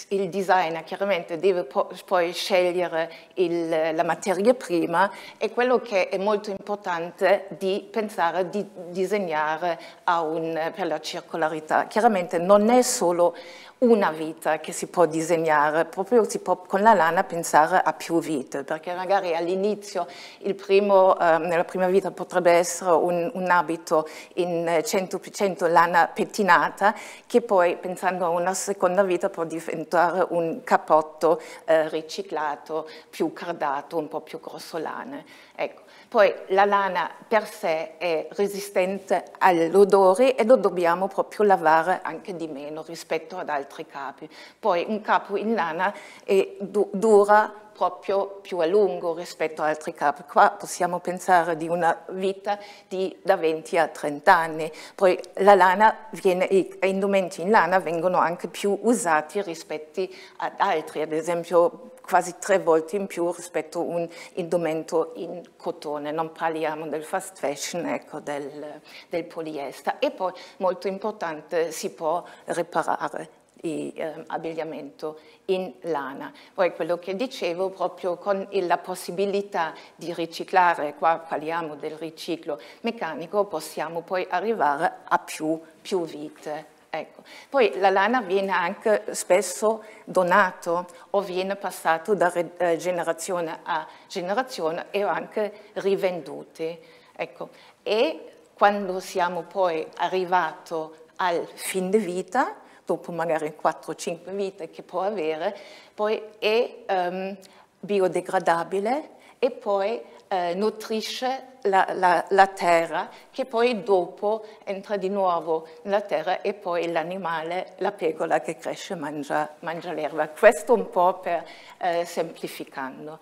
il designer chiaramente deve poi scegliere il, la materia prima e quello che è molto importante di pensare di disegnare un, per la circolarità. Chiaramente non è solo una vita che si può disegnare, proprio si può con la lana pensare a più vite, perché magari all'inizio eh, nella prima vita potrebbe essere un, un abito in 100% lana pettinata che poi pensando hanno una seconda vita può diventare un cappotto eh, riciclato, più cardato, un po' più grossolane. Ecco. Poi la lana per sé è resistente all'odore e lo dobbiamo proprio lavare anche di meno rispetto ad altri capi. Poi un capo in lana è, dura proprio più a lungo rispetto ad altri capi. Qua possiamo pensare di una vita di, da 20 a 30 anni. Poi la lana viene, gli indumenti in lana vengono anche più usati rispetto ad altri, ad esempio quasi tre volte in più rispetto a un indumento in cotone, non parliamo del fast fashion, ecco, del, del poliestere. E poi, molto importante, si può riparare di ehm, abbigliamento in lana. Poi quello che dicevo, proprio con la possibilità di riciclare, qua parliamo del riciclo meccanico, possiamo poi arrivare a più, più vite. Ecco. Poi la lana viene anche spesso donata o viene passata da eh, generazione a generazione e anche rivenduta. Ecco. E quando siamo poi arrivati al fin di vita, dopo magari 4-5 vite che può avere, poi è ehm, biodegradabile e poi eh, nutrisce la, la, la, terra, che poi dopo entra di nuovo nella terra e poi l'animale, la pecora che cresce, mangia, mangia l'erba. Questo un po' per eh, semplificando.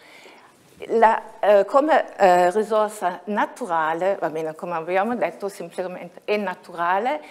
La, eh, come eh, risorsa naturale, va bene, come abbiamo detto, semplicemente è naturale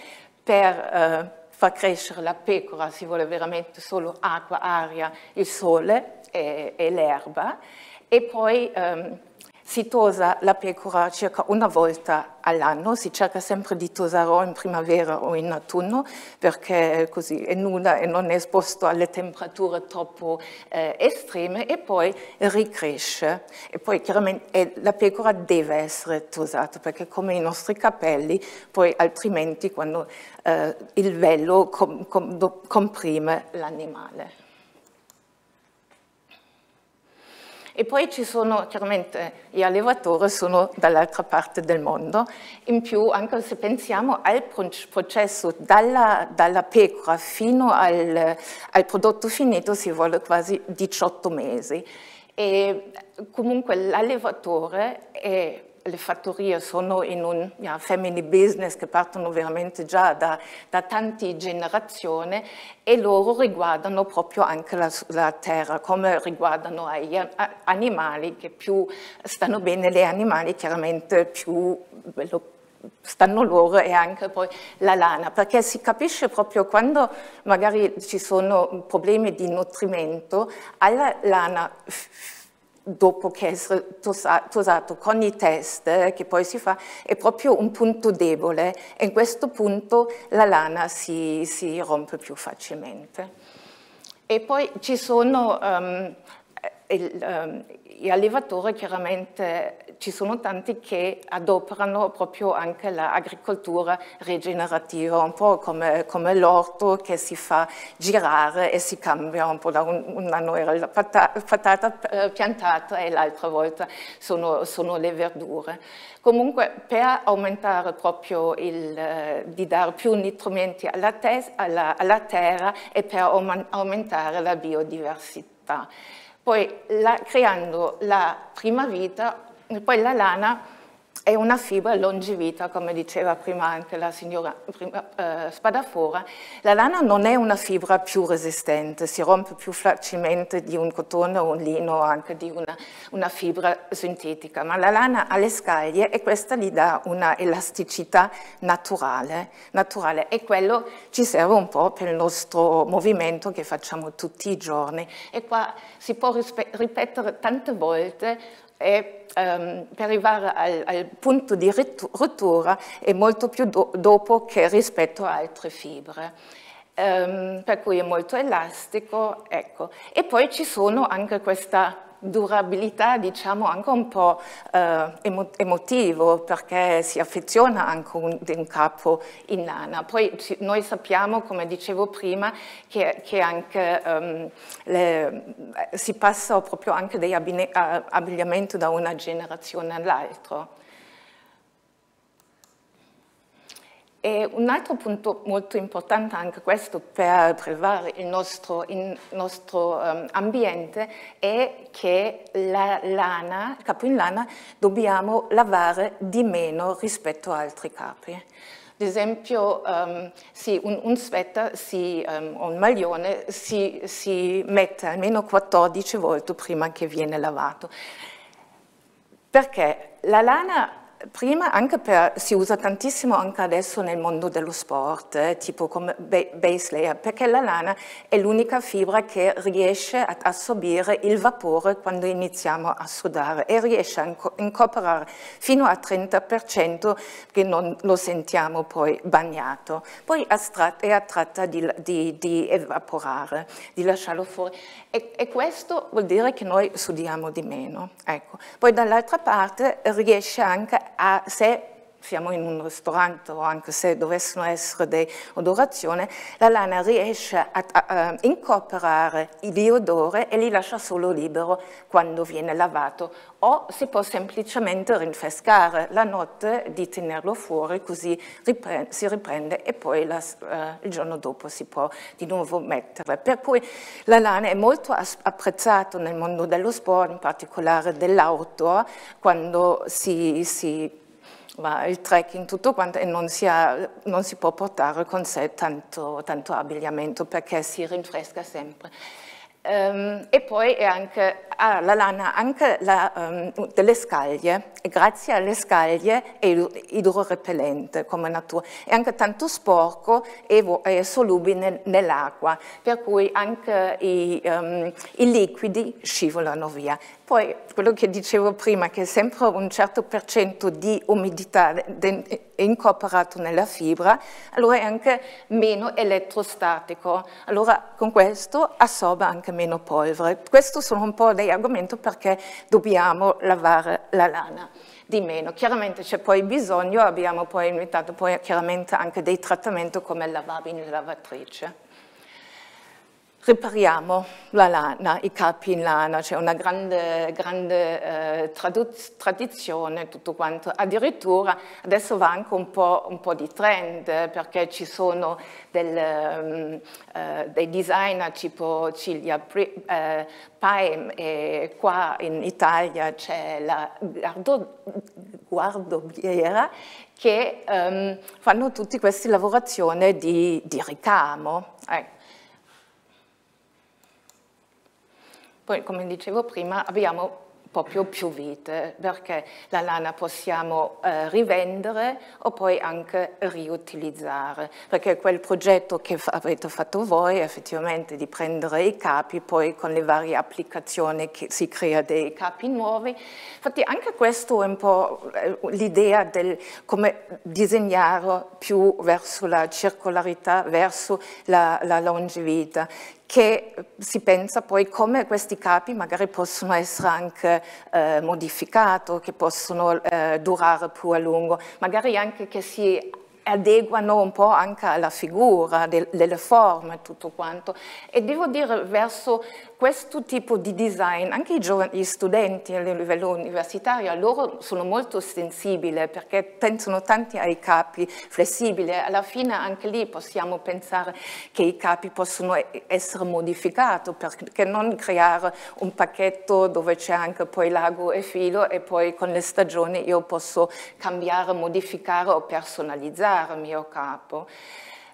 per eh, far crescere la pecora, si vuole veramente solo acqua, aria, il sole e, e l'erba, e poi ehm, si tosa la pecora circa una volta all'anno, si cerca sempre di tosarlo in primavera o in autunno perché così è nuda e non è esposto alle temperature troppo eh, estreme e poi ricresce. E poi chiaramente eh, la pecora deve essere tosata perché come i nostri capelli, poi altrimenti quando eh, il velo com com comprime l'animale. E poi ci sono, chiaramente, gli allevatori sono dall'altra parte del mondo. In più, anche se pensiamo al processo dalla, dalla pecora fino al, al prodotto finito, si vuole quasi 18 mesi. E comunque l'allevatore è le fattorie sono in un yeah, family business che partono veramente già da, da tante generazioni e loro riguardano proprio anche la, la terra, come riguardano gli animali che più stanno bene gli animali, chiaramente più lo stanno loro e anche poi la lana, perché si capisce proprio quando magari ci sono problemi di nutrimento, alla lana dopo che è usato con i test che poi si fa, è proprio un punto debole e in questo punto la lana si, si rompe più facilmente. E poi ci sono um, il, ehm, gli allevatori chiaramente ci sono tanti che adoperano proprio anche l'agricoltura rigenerativa, un po' come, come l'orto che si fa girare e si cambia un po' da un, un anno era la patata, patata eh, piantata e l'altra volta sono, sono, le verdure. Comunque per aumentare proprio il, eh, di dare più nutrimenti alla, te alla, alla terra e per aumentare la biodiversità poi la, creando la prima vita, poi la lana è una fibra longevita, come diceva prima anche la signora prima, eh, Spadafora. La lana non è una fibra più resistente, si rompe più facilmente di un cotone o un lino, o anche di una, una fibra sintetica, ma la lana ha le scaglie e questa gli dà una elasticità naturale, naturale e quello ci serve un po' per il nostro movimento che facciamo tutti i giorni. E qua si può ripetere tante volte e ehm, per arrivare al, al punto di rottura è molto più do dopo che rispetto a altre fibre. Ehm, per cui è molto elastico, ecco. E poi ci sono anche questa durabilità diciamo anche un po' eh, emo emotivo perché si affeziona anche un, un capo in lana. Poi ci, noi sappiamo, come dicevo prima, che, che anche, um, le, si passa proprio anche degli abbigliamento da una generazione all'altra. E un altro punto molto importante anche questo per preservare il nostro, il nostro um, ambiente è che la lana, il capo in lana, dobbiamo lavare di meno rispetto ad altri capi. Ad esempio, um, sì, un, un sweater si, um, ehm, un maglione si, si mette almeno 14 volte prima che viene lavato. Perché la lana Prima, anche per, si usa tantissimo anche adesso nel mondo dello sport, eh, tipo come base layer, perché la lana è l'unica fibra che riesce ad assorbire il vapore quando iniziamo a sudare e riesce a incorporare fino al 30% che non lo sentiamo poi bagnato. Poi è attratta di, di, di evaporare, di lasciarlo fuori e, e, questo vuol dire che noi sudiamo di meno. Ecco. Poi dall'altra parte riesce anche a a, se siamo in un ristorante o anche se dovessero essere di odorazione, la lana riesce a, a, a incorporare l'odore e li lascia solo libero quando viene lavato o si può semplicemente rinfrescare la notte di tenerlo fuori così ripre si riprende e poi la, eh, il giorno dopo si può di nuovo mettere. Per cui la lana è molto apprezzata nel mondo dello sport, in particolare dell'outdoor, quando si, si ma il trekking tutto quanto e non si, ha, non si può portare con sé tanto, tanto abbigliamento perché si rinfresca sempre. Um, e poi è anche, ah, la lana anche la, um, delle scaglie, e grazie alle scaglie è idrorepellente come natura, è anche tanto sporco e è solubile nell'acqua, per cui anche i, um, i, liquidi scivolano via. Poi quello che dicevo prima, che è sempre un certo percento di umidità de, incorporato nella fibra, allora è anche meno elettrostatico, allora con questo assorba anche meno polvere. Questi sono un po' degli argomenti perché dobbiamo lavare la lana di meno. Chiaramente c'è poi bisogno, abbiamo poi inventato poi chiaramente anche dei trattamenti come lavabili in lavatrice ripariamo la lana, i capi in lana, c'è una grande, grande eh, tradizione, tutto quanto. Addirittura adesso va anche un po', un po di trend, perché ci sono del, um, eh, dei designer tipo Cilia eh, Paim e qua in Italia c'è la Guardo, Guardobiera che um, fanno tutte queste lavorazioni di, di ricamo. Ecco. Poi, come dicevo prima, abbiamo proprio più vite, perché la lana possiamo eh, rivendere o poi anche riutilizzare, perché quel progetto che avete fatto voi effettivamente di prendere i capi, poi con le varie applicazioni che si crea dei capi nuovi, infatti anche questo è un po' eh, l'idea del come disegnare più verso la circolarità, verso la, la longevità, che eh, si pensa poi come questi capi magari possono essere anche eh, modificati, che possono eh, durare più a lungo, magari anche che si adeguano un po' anche alla figura, de delle forme, tutto quanto. E devo dire, verso questo tipo di design, anche i giovani, gli studenti a livello universitario, loro sono molto sensibili perché pensano tanti ai capi flessibili, alla fine anche lì possiamo pensare che i capi possono essere modificati, perché non creare un pacchetto dove c'è anche poi lago e filo e poi con le stagioni io posso cambiare, modificare o personalizzare il mio capo.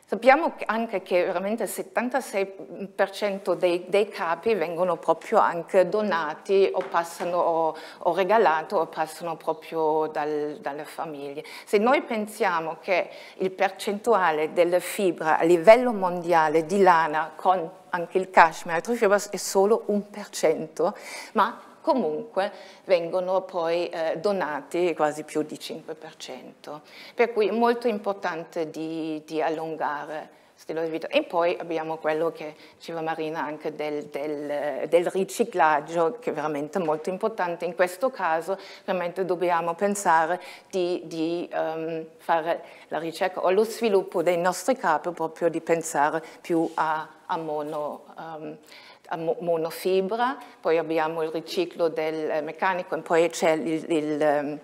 Sappiamo anche che veramente il 76% dei, dei, capi vengono proprio anche donati o, passano, o, o regalati o passano proprio dal, dalle famiglie. Se noi pensiamo che il percentuale delle fibre a livello mondiale di lana con anche il cashmere, e altre fibre è solo un per cento, ma comunque vengono poi eh, donati quasi più di 5%. Per cui è molto importante di, di allungare stile di vita. E poi abbiamo quello che diceva Marina anche del, del, del, riciclaggio, che è veramente molto importante. In questo caso veramente dobbiamo pensare di, di um, fare la ricerca o lo sviluppo dei nostri capi, proprio di pensare più a, a mono. Um, monofibra, poi abbiamo il riciclo del eh, meccanico e poi c'è il, il ehm,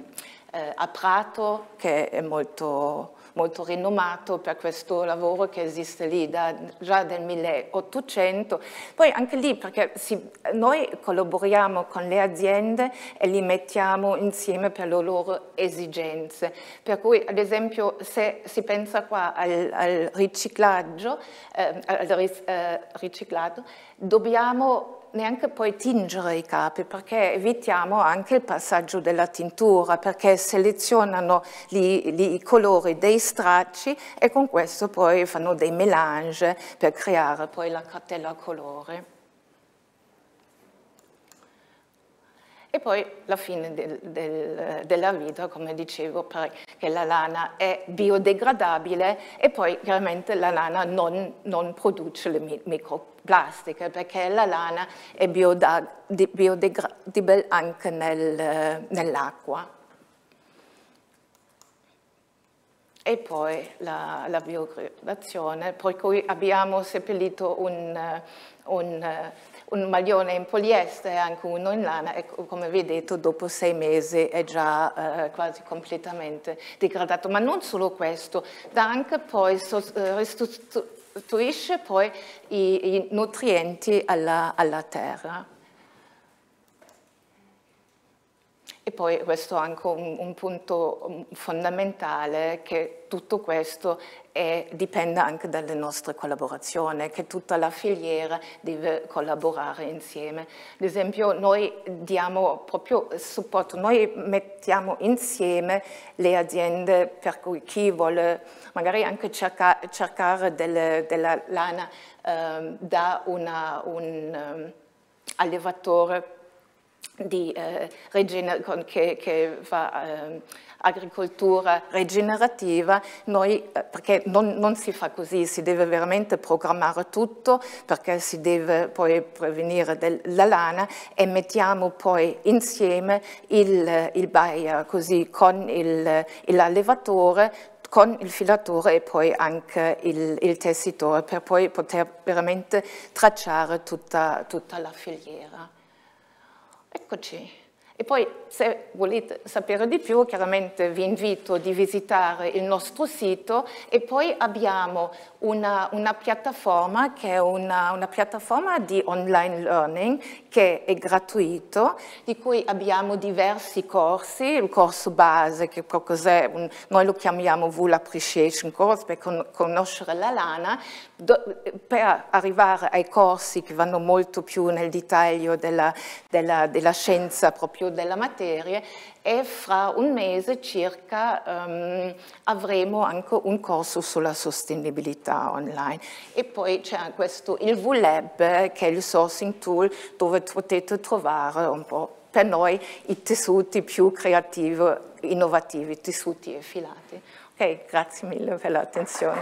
eh, aprato che è molto molto rinomato per questo lavoro che esiste lì da, già dal 1800. Poi anche lì, perché si, noi collaboriamo con le aziende e li mettiamo insieme per le loro esigenze. Per cui, ad esempio, se si pensa qua al, al riciclaggio, eh, al, eh, riciclato, dobbiamo neanche poi tingere i capi perché evitiamo anche il passaggio della tintura perché selezionano gli, gli, i colori dei stracci e con questo poi fanno dei melange per creare poi la cartella colore. E poi la fine del, del, della vita, come dicevo, perché la lana è biodegradabile e poi chiaramente la lana non, non produce le microplastiche perché la lana è biodegradabile anche nel, nell'acqua. E poi la, la biodegradazione, per cui abbiamo seppellito un, un un maglione in poliestere e anche uno in lana, ecco, come vedete dopo sei mesi è già eh, quasi completamente degradato. Ma non solo questo, da anche poi eh, restituisce poi i, i nutrienti alla, alla terra. poi questo è anche un, un punto mm, fondamentale che tutto questo è, dipende anche dalle nostre collaborazioni, che tutta la filiera deve collaborare insieme. Ad esempio noi diamo proprio supporto, noi mettiamo insieme le aziende per cui chi vuole magari anche cerca, cercare delle, della lana eh, da una, un um, allevatore di, eh, che, che, fa eh, agricoltura rigenerativa, noi, eh, perché non, non, si fa così, si deve veramente programmare tutto perché si deve poi prevenire della lana e mettiamo poi insieme il, il buyer così con l'allevatore con il filatore e poi anche il, il, tessitore per poi poter veramente tracciare tutta, tutta la filiera. Eccoci. E poi se volete sapere di più, chiaramente vi invito a visitare il nostro sito e poi abbiamo una, una piattaforma che è una, una, piattaforma di online learning che è gratuito, di cui abbiamo diversi corsi, il corso base che cos'è, noi lo chiamiamo Wool Appreciation Course per con conoscere la lana, do, per arrivare ai corsi che vanno molto più nel dettaglio della, della, della scienza proprio della materia e fra un mese circa um, avremo anche un corso sulla sostenibilità online. E poi c'è questo, il VLab, che è il sourcing tool dove potete trovare un po' per noi i tessuti più creativi, innovativi, tessuti e filati. Ok, grazie mille per l'attenzione.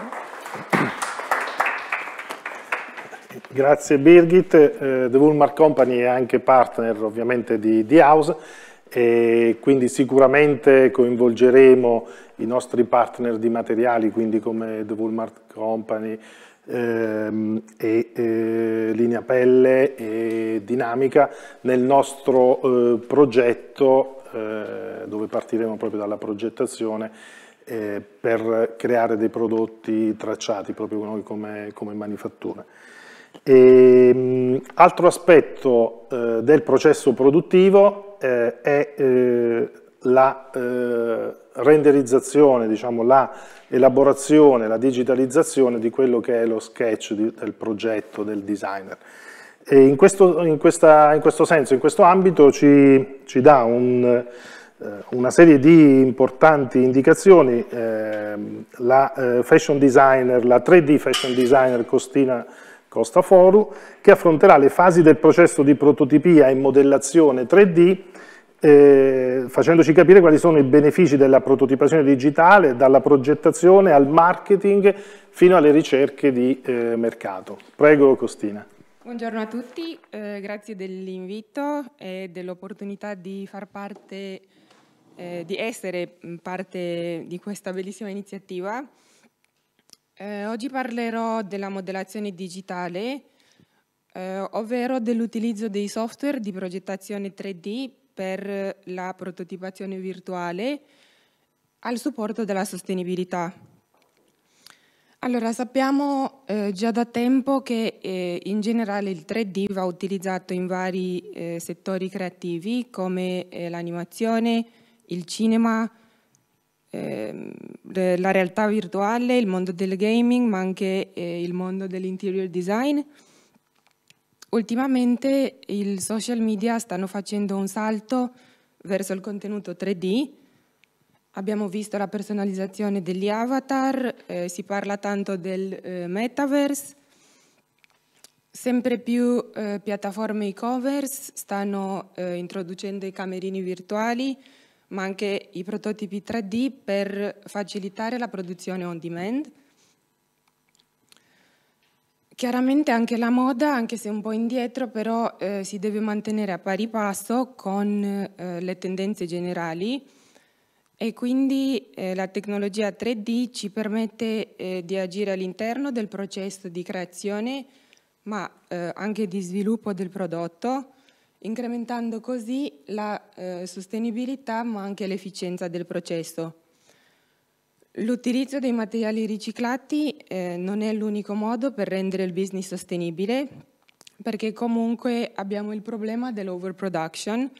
Grazie Birgit, eh, The Woolmar Company è anche partner ovviamente di, di House e quindi sicuramente coinvolgeremo i nostri partner di materiali, quindi come The Walmart Company, ehm, e, eh, Linea Pelle e Dinamica nel nostro eh, progetto eh, dove partiremo proprio dalla progettazione eh, per creare dei prodotti tracciati proprio noi come, come manifatture. E, ehm, altro aspetto eh, del processo produttivo eh, è eh, la eh, renderizzazione, diciamo, la elaborazione, la digitalizzazione di quello che è lo sketch di, del progetto del designer. In questo, in, questa, in questo, senso, in questo ambito, ci, ci dà un, eh, una serie di importanti indicazioni ehm, la eh, fashion designer, la 3D fashion designer Costina Costa Foru, che affronterà le fasi del processo di prototipia e modellazione 3D, eh, facendoci capire quali sono i benefici della prototipazione digitale, dalla progettazione al marketing fino alle ricerche di eh, mercato. Prego Costina. Buongiorno a tutti, eh, grazie dell'invito e dell'opportunità di far parte, eh, di essere parte di questa bellissima iniziativa. Eh, oggi parlerò della modellazione digitale, eh, ovvero dell'utilizzo dei software di progettazione 3D per la prototipazione virtuale al supporto della sostenibilità. Allora, sappiamo eh, già da tempo che eh, in generale il 3D va utilizzato in vari eh, settori creativi come eh, l'animazione, il cinema, eh, la realtà virtuale, il mondo del gaming, ma anche eh, il mondo dell'interior design. Ultimamente i social media stanno facendo un salto verso il contenuto 3D. Abbiamo visto la personalizzazione degli avatar, eh, si parla tanto del eh, metaverse, Sempre più eh, piattaforme e covers stanno eh, introducendo i camerini virtuali ma anche i prototipi 3D per facilitare la produzione on demand. Chiaramente anche la moda, anche se un po' indietro, però eh, si deve mantenere a pari passo con eh, le tendenze generali e quindi eh, la tecnologia 3D ci permette eh, di agire all'interno del processo di creazione ma eh, anche di sviluppo del prodotto incrementando così la eh, sostenibilità ma anche l'efficienza del processo. L'utilizzo dei materiali riciclati eh, non è l'unico modo per rendere il business sostenibile, perché comunque abbiamo il problema dell'overproduction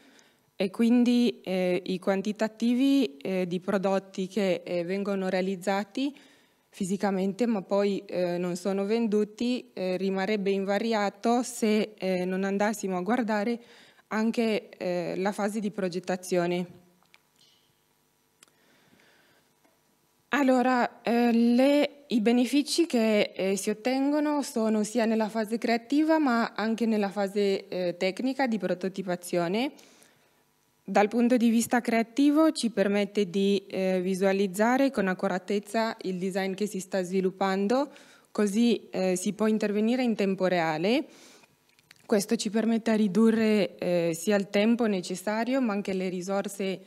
e quindi eh, i quantitativi eh, di prodotti che eh, vengono realizzati fisicamente ma poi eh, non sono venduti, eh, rimarrebbe invariato se eh, non andassimo a guardare anche eh, la fase di progettazione. Allora, eh, le, i benefici che eh, si ottengono sono sia nella fase creativa ma anche nella fase tecnica di prototipazione. Dal punto di vista creativo ci permette di eh, visualizzare con accuratezza il design che si sta sviluppando, così eh, si può intervenire in tempo reale. Questo ci permette di ridurre eh, sia il tempo necessario, ma anche le risorse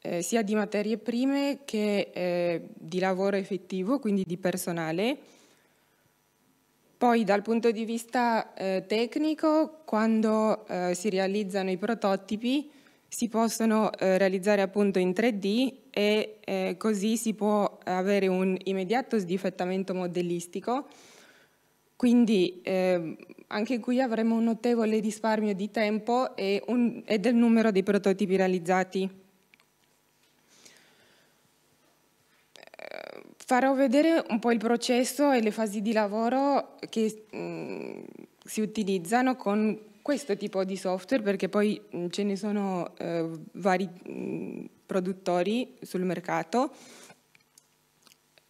eh, sia di materie prime che eh, di lavoro effettivo, quindi di personale. Poi dal punto di vista eh, tecnico, quando si realizzano i prototipi, si possono eh, realizzare appunto in 3D e eh, così si può avere un immediato sdifettamento modellistico, quindi eh, anche qui avremo un notevole risparmio di tempo e, un, e del numero dei prototipi realizzati. Eh, farò vedere un po' il processo e le fasi di lavoro che mh, mm, si utilizzano con questo tipo di software, perché poi ce ne sono eh, vari mh, produttori sul mercato,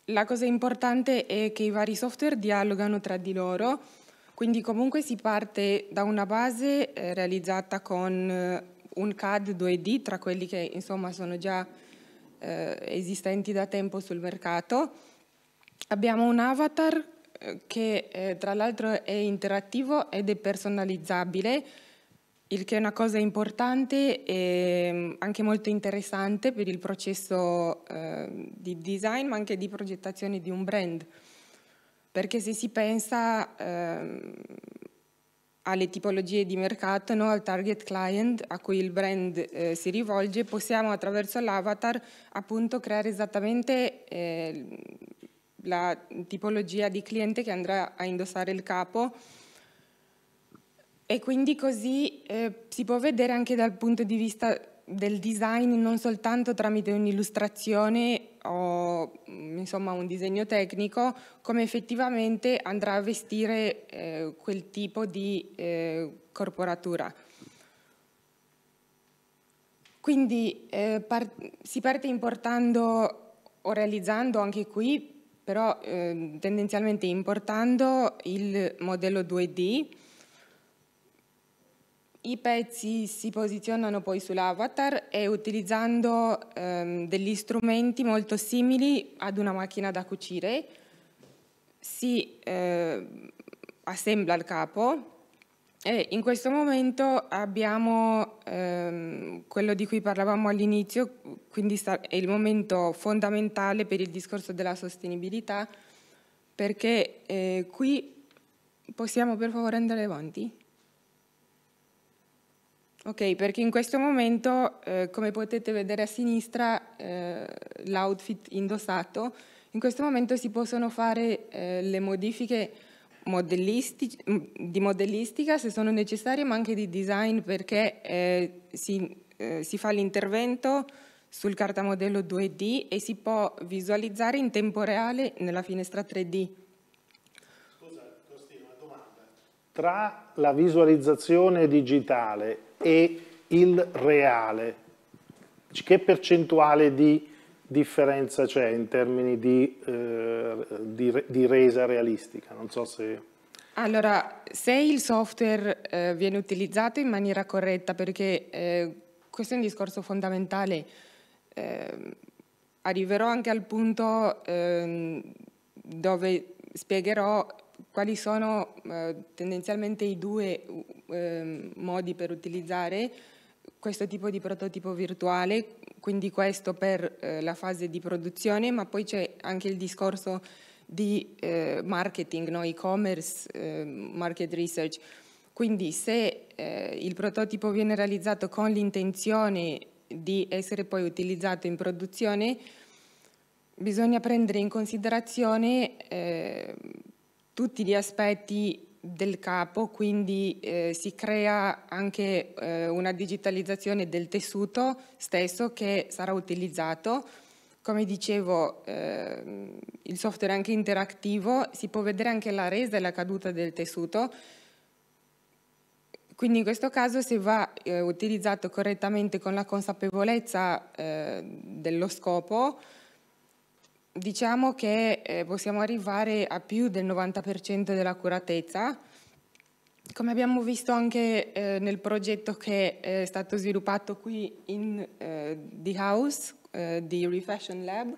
la cosa importante è che i vari software dialogano tra di loro, quindi comunque si parte da una base eh, realizzata con eh, un CAD 2D tra quelli che insomma sono già eh, esistenti da tempo sul mercato. Abbiamo un avatar che eh, tra l'altro è interattivo ed è personalizzabile, il che è una cosa importante e mm, anche molto interessante per il processo eh, di design ma anche di progettazione di un brand. Perché se si pensa eh, alle tipologie di mercato, no? al target client a cui il brand eh, si rivolge, possiamo attraverso l'avatar appunto creare esattamente eh, la tipologia di cliente che andrà a indossare il capo e quindi così eh, si può vedere anche dal punto di vista del design non soltanto tramite un'illustrazione o mm, insomma, un disegno tecnico, come effettivamente andrà a vestire eh, quel tipo di eh, corporatura. Quindi eh, par si parte importando o realizzando anche qui però eh, tendenzialmente importando il modello 2D. I pezzi si posizionano poi sull'avatar e utilizzando ehm, degli strumenti molto simili ad una macchina da cucire si eh, assembla il capo eh, in questo momento abbiamo ehm, quello di cui parlavamo all'inizio, quindi è il momento fondamentale per il discorso della sostenibilità, perché eh, qui possiamo per favore andare avanti? Ok, perché in questo momento, eh, come potete vedere a sinistra, eh, l'outfit indossato, in questo momento si possono fare eh, le modifiche Mm, di modellistica se sono necessarie, ma anche di design perché eh, si, eh, si, fa l'intervento sul cartamodello 2D e si può visualizzare in tempo reale nella finestra 3D. Scusa, Costino, una domanda. Tra la visualizzazione digitale e il reale, che percentuale di differenza c'è in termini di, eh, di, di, resa realistica? Non so se... Allora, se il software eh, viene utilizzato in maniera corretta, perché eh, questo è un discorso fondamentale, eh, arriverò anche al punto ehm, dove spiegherò quali sono eh, tendenzialmente i due ehm, modi per utilizzare questo tipo di prototipo virtuale quindi questo per eh, la fase di produzione, ma poi c'è anche il discorso di eh, marketing, no? e-commerce, eh, market research. Quindi se eh, il prototipo viene realizzato con l'intenzione di essere poi utilizzato in produzione, bisogna prendere in considerazione ehm, tutti gli aspetti del capo, quindi eh, si crea anche eh, una digitalizzazione del tessuto stesso che sarà utilizzato. Come dicevo, eh, il software è anche interattivo, si può vedere anche la resa e la caduta del tessuto, quindi in questo caso se va eh, utilizzato correttamente con la consapevolezza eh, dello scopo, diciamo che eh, possiamo arrivare a più del 90% dell'accuratezza, come abbiamo visto anche eh, nel progetto che eh, è stato sviluppato qui in eh, The House, eh, di Refashion Lab,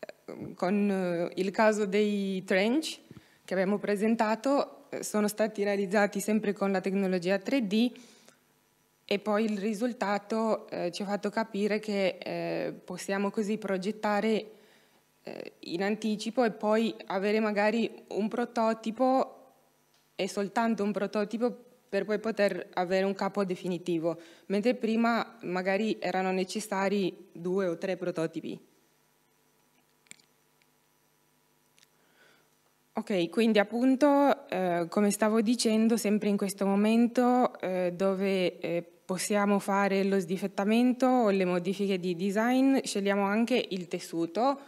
eh, con il caso dei trench che abbiamo presentato, sono stati realizzati sempre con la tecnologia 3D e poi il risultato eh, ci ha fatto capire che eh, possiamo così progettare eh, in anticipo e poi avere magari un prototipo e soltanto un prototipo per poi poter avere un capo definitivo, mentre prima magari erano necessari due o tre prototipi. Ok, quindi appunto, eh, come stavo dicendo, sempre in questo momento eh, dove eh, possiamo fare lo sdifettamento o le modifiche di design, scegliamo anche il tessuto,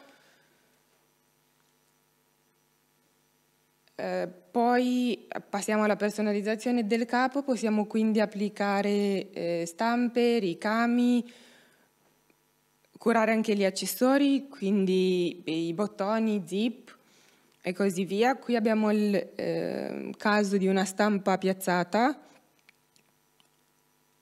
Eh, poi passiamo alla personalizzazione del capo, possiamo quindi applicare eh, stampe, ricami, curare anche gli accessori, quindi i bottoni, zip e così via. Qui abbiamo il eh, caso di una stampa piazzata.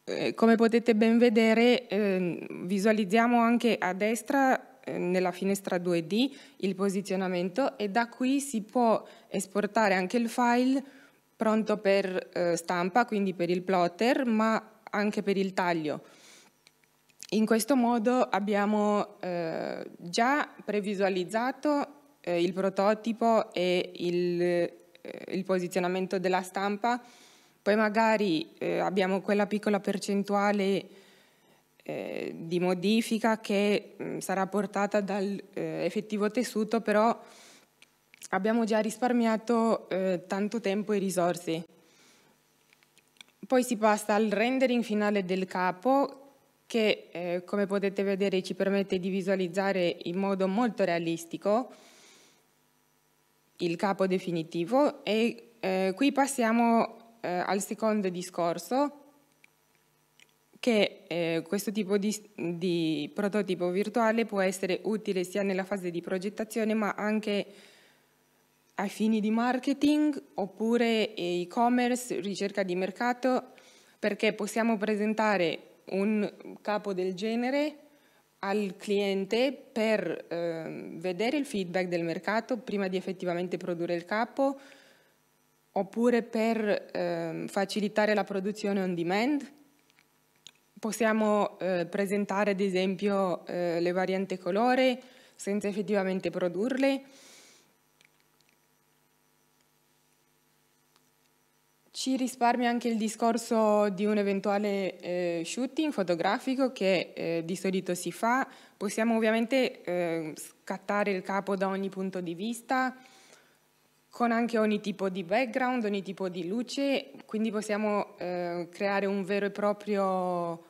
Eh, come potete ben vedere, ehm, visualizziamo anche a destra eh, nella finestra 2D il posizionamento e da qui si può esportare anche il file pronto per eh, stampa, quindi per il plotter, ma anche per il taglio. In questo modo abbiamo eh, già previsualizzato eh, il prototipo e il, eh, il, posizionamento della stampa, poi magari eh, abbiamo quella piccola percentuale eh, di modifica che mh, mm, sarà portata dall'effettivo eh, tessuto, però abbiamo già risparmiato eh, tanto tempo e risorse. Poi si passa al rendering finale del capo che eh, come potete vedere ci permette di visualizzare in modo molto realistico il capo definitivo e eh, qui passiamo al secondo discorso che eh, questo tipo di, di, prototipo virtuale può essere utile sia nella fase di progettazione ma anche ai fini di marketing oppure e-commerce, ricerca di mercato, perché possiamo presentare un capo del genere al cliente per eh, vedere il feedback del mercato prima di effettivamente produrre il capo, oppure per eh, facilitare la produzione on demand Possiamo eh, presentare ad esempio eh, le varianti colore senza effettivamente produrle. Ci risparmia anche il discorso di un eventuale eh, shooting fotografico che eh, di solito si fa. Possiamo ovviamente eh, scattare il capo da ogni punto di vista, con anche ogni tipo di background, ogni tipo di luce, quindi possiamo eh, creare un vero e proprio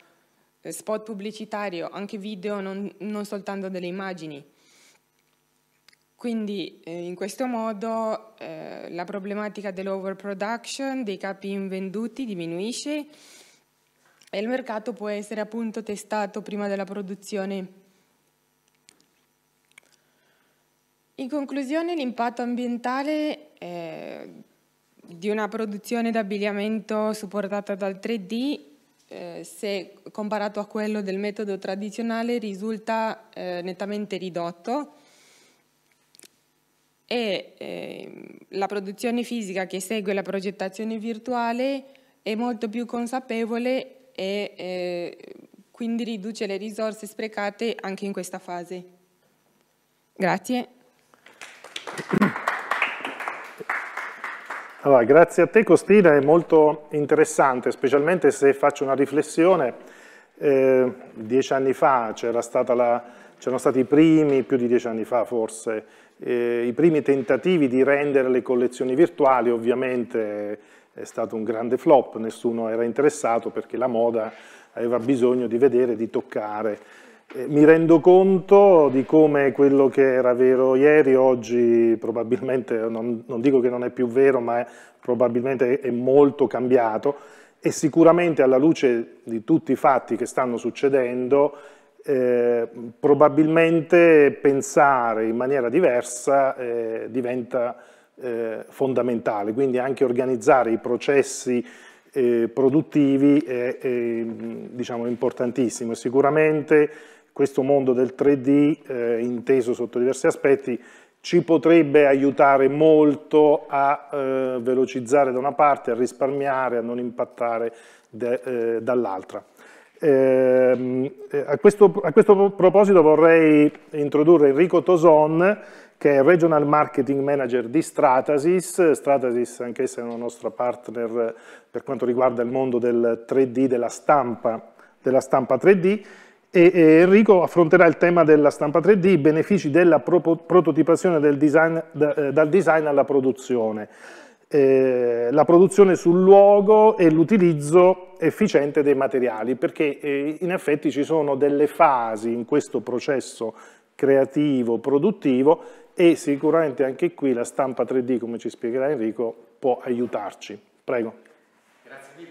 eh, spot pubblicitario, anche video, non, non soltanto delle immagini. Quindi eh, in questo modo eh, la problematica dell'overproduction, dei capi invenduti diminuisce e il mercato può essere appunto testato prima della produzione In conclusione, l'impatto ambientale eh, di una produzione d'abbigliamento supportata dal 3D, eh, se comparato a quello del metodo tradizionale, risulta eh, nettamente ridotto e ehm, la produzione fisica che segue la progettazione virtuale è molto più consapevole e quindi riduce le risorse sprecate anche in questa fase. Grazie. Allora, grazie a te Costina, è molto interessante, specialmente se faccio una riflessione. Eh, dieci anni fa c'erano stati i primi, più di dieci anni fa forse, eh, i primi tentativi di rendere le collezioni virtuali, ovviamente è stato un grande flop, nessuno era interessato perché la moda aveva bisogno di vedere, di toccare. Eh, mi rendo conto di come quello che era vero ieri, oggi probabilmente, non, non dico che non è più vero, ma è, probabilmente è molto cambiato e sicuramente alla luce di tutti i fatti che stanno succedendo, eh, probabilmente pensare in maniera diversa eh, diventa eh, fondamentale, quindi anche organizzare i processi eh, produttivi è, è diciamo, importantissimo. Sicuramente questo mondo del 3D, eh, inteso sotto diversi aspetti, ci potrebbe aiutare molto a eh, velocizzare da una parte, a risparmiare, a non impattare eh, dall'altra. Ehm, eh, a, questo, a, questo, proposito vorrei introdurre Enrico Toson, che è Regional Marketing Manager di Stratasys. Stratasys anch'essa è una nostra partner eh, per quanto riguarda il mondo del 3D, della stampa, della stampa 3D e, Enrico affronterà il tema della stampa 3D, i benefici della pro prototipazione del design, eh, dal design alla produzione. Eh, la produzione sul luogo e l'utilizzo efficiente dei materiali, perché eh, in effetti ci sono delle fasi in questo processo creativo, produttivo e sicuramente anche qui la stampa 3D, come ci spiegherà Enrico, può aiutarci. Prego. Grazie mille.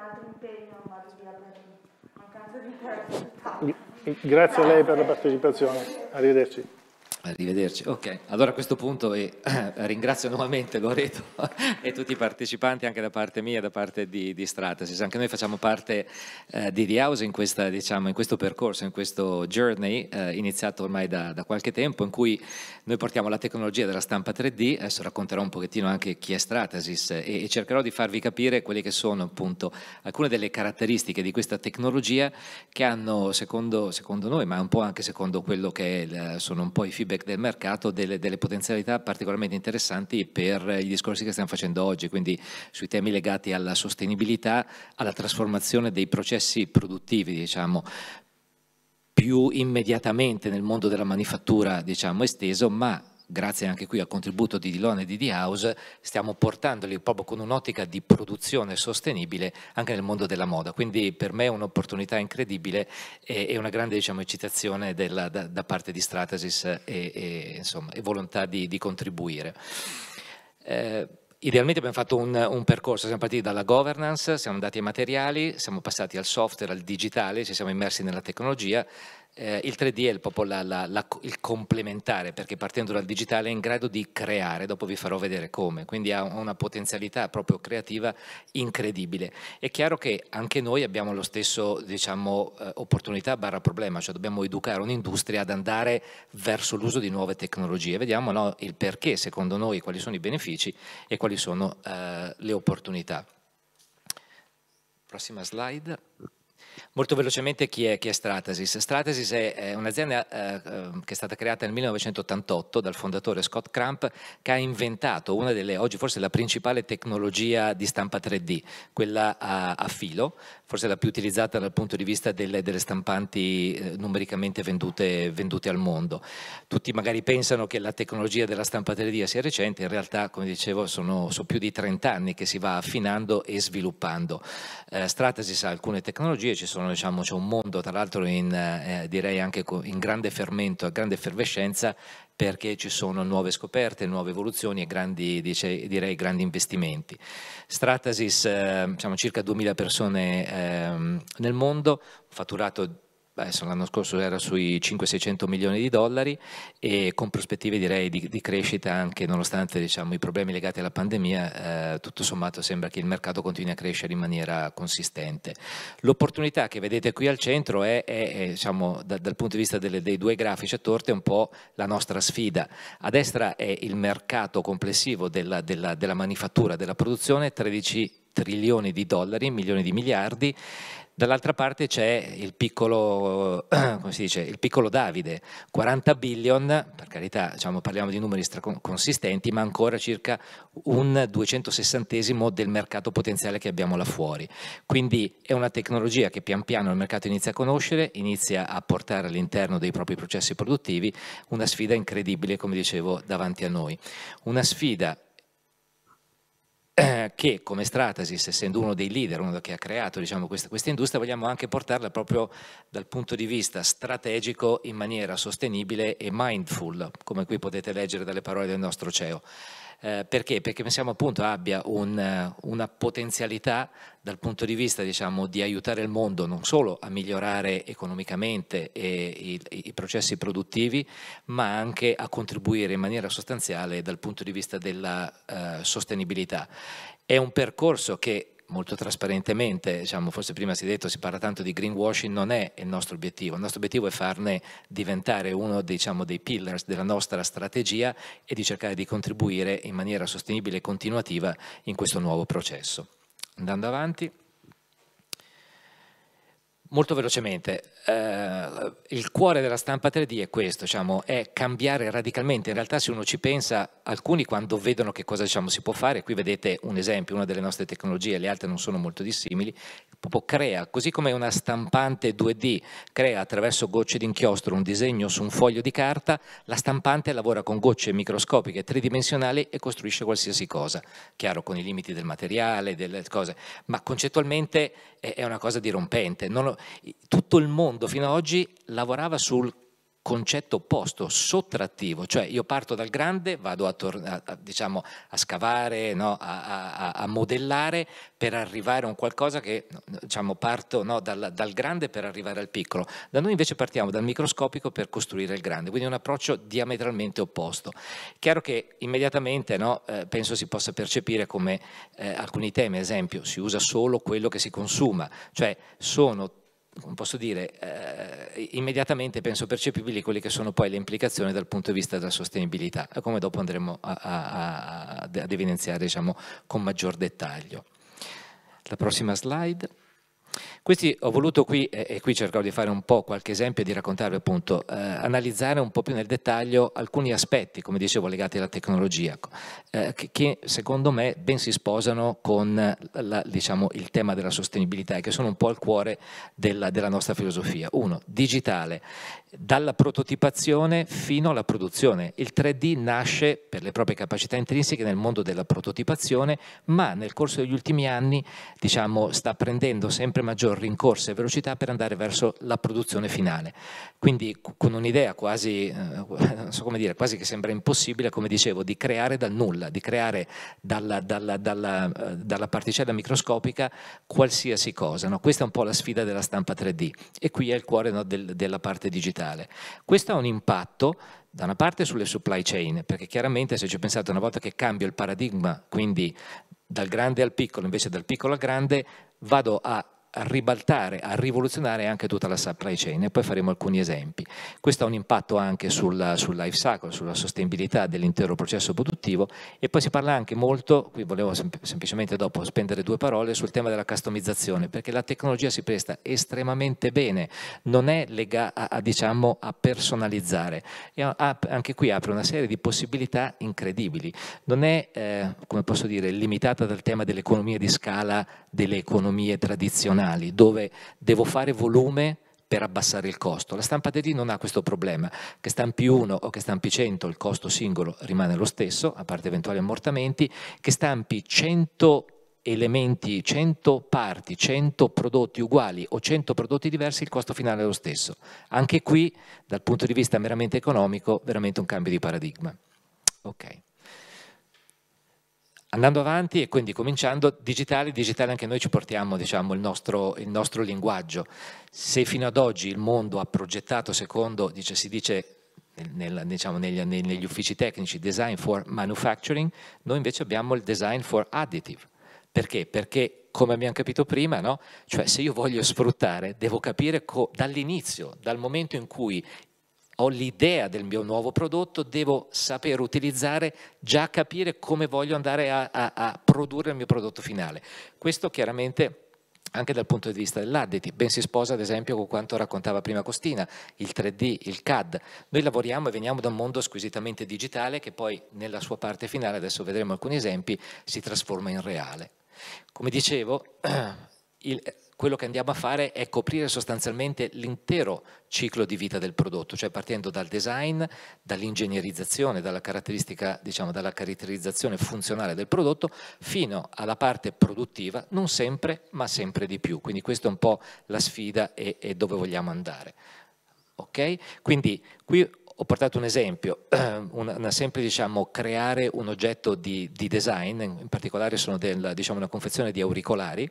un altro impegno, ma via mancanza di tempo. Grazie a lei per la partecipazione. Arrivederci. Arrivederci. Eh, ok, allora a questo punto eh, ringrazio nuovamente Loreto e tutti i partecipanti anche da parte mia e da parte di, di Stratasys. Anche noi facciamo parte eh, di The House in, questa, diciamo, in, questo percorso, in questo journey eh, iniziato ormai da, da, qualche tempo in cui noi portiamo la tecnologia della stampa 3D. Adesso racconterò un pochettino anche chi è Stratasys e, e cercherò di farvi capire quelle che sono appunto alcune delle caratteristiche di questa tecnologia che hanno secondo, secondo noi, ma un po' anche secondo quello che è, sono un po' i feedback feedback del mercato delle, delle, potenzialità particolarmente interessanti per i discorsi che stiamo facendo oggi, quindi sui temi legati alla sostenibilità, alla trasformazione dei processi produttivi, diciamo, più immediatamente nel mondo della manifattura, diciamo, esteso, ma grazie anche qui al contributo di Dilon e di The House, stiamo portandoli proprio con un'ottica di produzione sostenibile anche nel mondo della moda. Quindi per me è un'opportunità incredibile e, e, una grande diciamo, eccitazione della, da, da, parte di Stratasys e, e, insomma, e volontà di, di contribuire. Eh, Idealmente abbiamo fatto un, un, percorso, siamo partiti dalla governance, siamo andati ai materiali, siamo passati al software, al digitale, ci siamo immersi nella tecnologia, eh, il 3D è il, la, la, la, il, complementare, perché partendo dal digitale è in grado di creare, dopo vi farò vedere come, quindi ha una potenzialità proprio creativa incredibile. È chiaro che anche noi abbiamo lo stesso, diciamo, eh, opportunità barra problema, cioè dobbiamo educare un'industria ad andare verso l'uso di nuove tecnologie. Vediamo no, il perché, secondo noi, quali sono i benefici e quali sono eh, le opportunità. Prossima slide. Molto velocemente chi è, chi è Stratasys? Stratasys è, un'azienda eh, ehm, che è stata creata nel 1988 dal fondatore Scott Crump che ha inventato una delle, oggi forse la principale tecnologia di stampa 3D, quella a, a filo, forse la più utilizzata dal punto di vista delle, delle stampanti eh, numericamente vendute, vendute, al mondo. Tutti magari pensano che la tecnologia della stampa 3D sia recente, in realtà come dicevo sono, sono più di 30 anni che si va affinando e sviluppando. Eh, Stratasys ha alcune tecnologie, sono, diciamo, c'è un mondo tra l'altro eh, direi anche in grande fermento, a grande effervescenza perché ci sono nuove scoperte, nuove evoluzioni e grandi, dice, direi, grandi investimenti. Stratasys, eh, diciamo circa 2.000 persone eh, nel mondo, fatturato adesso l'anno scorso era sui 500 600 milioni di dollari e con prospettive direi di, di crescita anche nonostante diciamo, i problemi legati alla pandemia, eh, tutto sommato sembra che il mercato continui a crescere in maniera consistente. L'opportunità che vedete qui al centro è, è, è diciamo, da, dal punto di vista delle, dei due grafici a torte, un po' la nostra sfida. A destra è il mercato complessivo della, della, della manifattura, della produzione, 13 trilioni di dollari, milioni di miliardi Dall'altra parte c'è il piccolo, dice, il piccolo, Davide, 40 billion, per carità diciamo, parliamo di numeri consistenti, ma ancora circa un 260 del mercato potenziale che abbiamo là fuori. Quindi è una tecnologia che pian piano il mercato inizia a conoscere, inizia a portare all'interno dei propri processi produttivi una sfida incredibile, come dicevo, davanti a noi. Una sfida eh, che come Stratasys, essendo uno dei leader, uno che ha creato diciamo, questa, questa, industria, vogliamo anche portarla proprio dal punto di vista strategico in maniera sostenibile e mindful, come qui potete leggere dalle parole del nostro CEO. Eh, perché? Perché pensiamo appunto abbia un, eh, una potenzialità dal punto di vista diciamo, di aiutare il mondo non solo a migliorare economicamente i, i, i, processi produttivi, ma anche a contribuire in maniera sostanziale dal punto di vista della eh, sostenibilità. È un percorso che molto trasparentemente, diciamo, forse prima si è detto, si parla tanto di greenwashing, non è il nostro obiettivo, il nostro obiettivo è farne diventare uno diciamo, dei pillars della nostra strategia e di cercare di contribuire in maniera sostenibile e continuativa in questo nuovo processo. Andando avanti, molto velocemente, eh, il cuore della stampa 3D è questo, diciamo, è cambiare radicalmente. In realtà se uno ci pensa, alcuni quando vedono che cosa diciamo, si può fare, qui vedete un esempio, una delle nostre tecnologie, le altre non sono molto dissimili, proprio crea, così come una stampante 2D crea attraverso gocce d'inchiostro un disegno su un foglio di carta, la stampante lavora con gocce microscopiche tridimensionali e costruisce qualsiasi cosa, chiaro con i limiti del materiale, delle cose, ma concettualmente è una cosa dirompente. Ho, tutto il mondo mondo fino ad oggi lavorava sul concetto opposto, sottrattivo, cioè io parto dal grande, vado a, torna, a, diciamo, a scavare, no? a, a, modellare per arrivare a un qualcosa che diciamo, parto no? dal, dal, grande per arrivare al piccolo. Da noi invece partiamo dal microscopico per costruire il grande, quindi un approccio diametralmente opposto. Chiaro che immediatamente no? eh, penso si possa percepire come eh, alcuni temi, ad esempio, si usa solo quello che si consuma, cioè sono come posso dire, eh, immediatamente penso percepibili quelle che sono poi le implicazioni dal punto di vista della sostenibilità, come dopo andremo a, a, a, ad evidenziare diciamo, con maggior dettaglio. La prossima slide. Questi ho voluto qui, e qui cercherò di fare un po' qualche esempio e di raccontarvi appunto, eh, analizzare un po' più nel dettaglio alcuni aspetti, come dicevo, legati alla tecnologia, ecco, eh, che, che, secondo me ben si sposano con la, diciamo, il tema della sostenibilità e che sono un po' al cuore della, della nostra filosofia. Uno, digitale dalla prototipazione fino alla produzione. Il 3D nasce per le proprie capacità intrinseche nel mondo della prototipazione, ma nel corso degli ultimi anni diciamo, sta prendendo sempre maggior rincorsa e velocità per andare verso la produzione finale. Quindi con un'idea quasi, eh, so dire, quasi, che sembra impossibile, come dicevo, di creare dal nulla, di creare dalla, dalla, dalla, eh, dalla particella microscopica qualsiasi cosa. No? Questa è un po' la sfida della stampa 3D e qui è il cuore no, del, della parte digitale digitale. Questo ha un impatto da una parte sulle supply chain, perché chiaramente se ci pensate una volta che cambio il paradigma, quindi dal grande al piccolo invece dal piccolo al grande, vado a a ribaltare, a rivoluzionare anche tutta la supply chain e poi faremo alcuni esempi. Questo ha un impatto anche sul, sul life cycle, sulla sostenibilità dell'intero processo produttivo e poi si parla anche molto, qui volevo sem semplicemente dopo spendere due parole, sul tema della customizzazione perché la tecnologia si presta estremamente bene, non è legata a, diciamo, a personalizzare e a, anche qui apre una serie di possibilità incredibili, non è eh, come posso dire limitata dal tema dell'economia di scala delle economie tradizionali tradizionali dove devo fare volume per abbassare il costo. La stampa DD non ha questo problema, che stampi 1 o che stampi 100 il costo singolo rimane lo stesso, a parte eventuali ammortamenti, che stampi 100 elementi, 100 parti, 100 prodotti uguali o 100 prodotti diversi, il costo finale è lo stesso. Anche qui, dal punto di vista meramente economico, veramente un cambio di paradigma. Okay. Andando avanti e quindi cominciando, digitale, digitale anche noi ci portiamo diciamo, il, nostro, il, nostro, linguaggio. Se fino ad oggi il mondo ha progettato secondo, dice, si dice nel, diciamo, negli, negli uffici tecnici, design for manufacturing, noi invece abbiamo il design for additive. Perché? Perché come abbiamo capito prima, no? cioè se io voglio sfruttare, devo capire dall'inizio, dal momento in cui ho l'idea del mio nuovo prodotto, devo saper utilizzare, già capire come voglio andare a, a, a produrre il mio prodotto finale. Questo chiaramente anche dal punto di vista dell'additi, ben si sposa ad esempio con quanto raccontava prima Costina, il 3D, il CAD. Noi lavoriamo e veniamo da un mondo squisitamente digitale che poi nella sua parte finale, adesso vedremo alcuni esempi, si trasforma in reale. Come dicevo, il, quello che andiamo a fare è coprire sostanzialmente l'intero ciclo di vita del prodotto, cioè partendo dal design, dall'ingegnerizzazione, dalla, caratteristica, diciamo, dalla caratterizzazione funzionale del prodotto fino alla parte produttiva, non sempre, ma sempre di più. Quindi questa è un po' la sfida e, e dove vogliamo andare. Ok? Quindi qui ho portato un esempio, una, una semplice diciamo, creare un oggetto di, di, design, in particolare sono del, diciamo, una confezione di auricolari,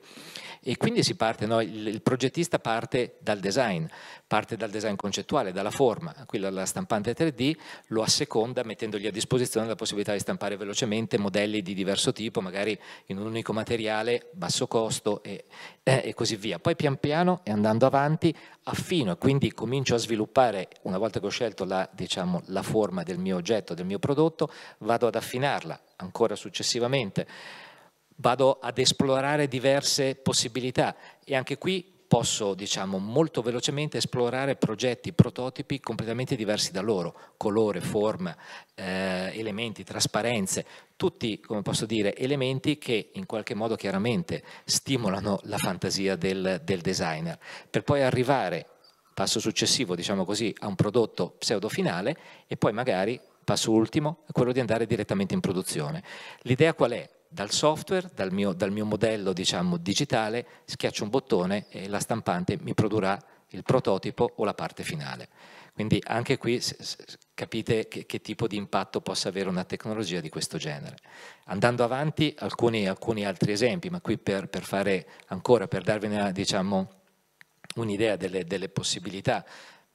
e quindi si parte, no? il, il, progettista parte dal design, parte dal design concettuale, dalla forma. Qui la, la stampante 3D lo asseconda mettendogli a disposizione la possibilità di stampare velocemente modelli di diverso tipo, magari in un unico materiale, basso costo e, eh, e così via. Poi pian piano e andando avanti affino e quindi comincio a sviluppare, una volta che ho scelto la, diciamo, la forma del mio oggetto, del mio prodotto, vado ad affinarla ancora successivamente vado ad esplorare diverse possibilità e anche qui posso diciamo, molto velocemente esplorare progetti, prototipi completamente diversi da loro, colore, forma, eh, elementi, trasparenze, tutti, come posso dire, elementi che in qualche modo chiaramente stimolano la fantasia del, del designer, per poi arrivare, passo successivo, diciamo così, a un prodotto pseudo finale e poi magari, passo ultimo, quello di andare direttamente in produzione. L'idea qual è? dal software, dal mio, dal mio modello diciamo, digitale, schiaccio un bottone e la stampante mi produrrà il prototipo o la parte finale. Quindi anche qui capite che, che, tipo di impatto possa avere una tecnologia di questo genere. Andando avanti, alcuni, alcuni altri esempi, ma qui per, per fare ancora, per darvi diciamo, un'idea diciamo, un delle, delle, possibilità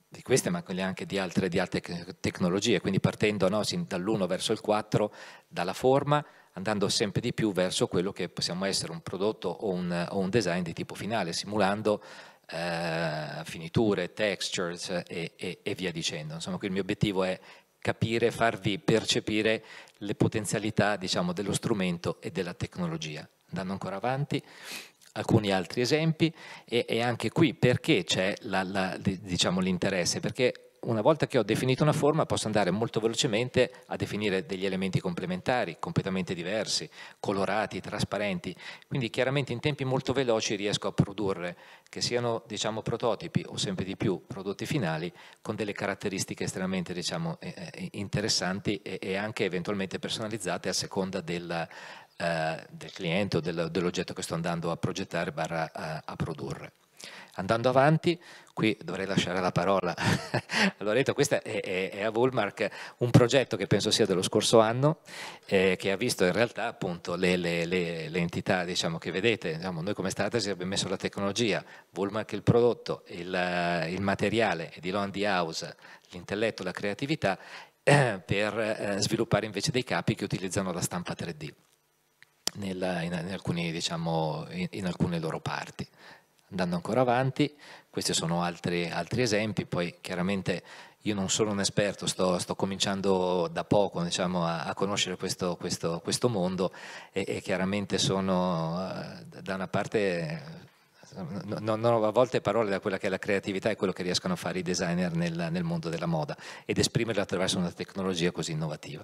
di queste, ma anche di altre, di altre tecnologie, quindi partendo no, dall'1 verso il 4, dalla forma andando sempre di più verso quello che possiamo essere un prodotto o un, o un design di tipo finale, simulando eh, finiture, textures e, e, e, via dicendo. Insomma, qui il mio obiettivo è capire, farvi percepire le potenzialità diciamo, dello strumento e della tecnologia. Andando ancora avanti, alcuni altri esempi e, e anche qui perché c'è diciamo, l'interesse? Diciamo, perché una volta che ho definito una forma posso andare molto velocemente a definire degli elementi complementari, completamente diversi, colorati, trasparenti, quindi chiaramente in tempi molto veloci riesco a produrre, che siano diciamo, prototipi o sempre di più prodotti finali, con delle caratteristiche estremamente diciamo, eh, eh, interessanti e anche eventualmente personalizzate a seconda del, eh, del cliente o del, dell'oggetto che sto andando a progettare barra a, eh, a produrre. Andando avanti qui dovrei lasciare la parola a Loreto, questo è, è, è, a Woolmark un progetto che penso sia dello scorso anno, eh, che ha visto in realtà appunto le, le, le, le entità diciamo, che vedete, diciamo, noi come Strategy abbiamo messo la tecnologia, Woolmark il prodotto, il, il materiale di Londy House, l'intelletto, la creatività, eh, per eh, sviluppare invece dei capi che utilizzano la stampa 3D. Nella, in, in, alcuni, diciamo, in, in alcune loro parti andando ancora avanti, questi sono altri, altri esempi, poi chiaramente io non sono un esperto, sto, sto cominciando da poco diciamo, a, a, conoscere questo, questo, questo mondo e, e, chiaramente sono eh, da una parte... Non, non ho a volte parole da quella che è la creatività e quello che riescono a fare i designer nel, nel mondo della moda ed esprimerlo attraverso una tecnologia così innovativa.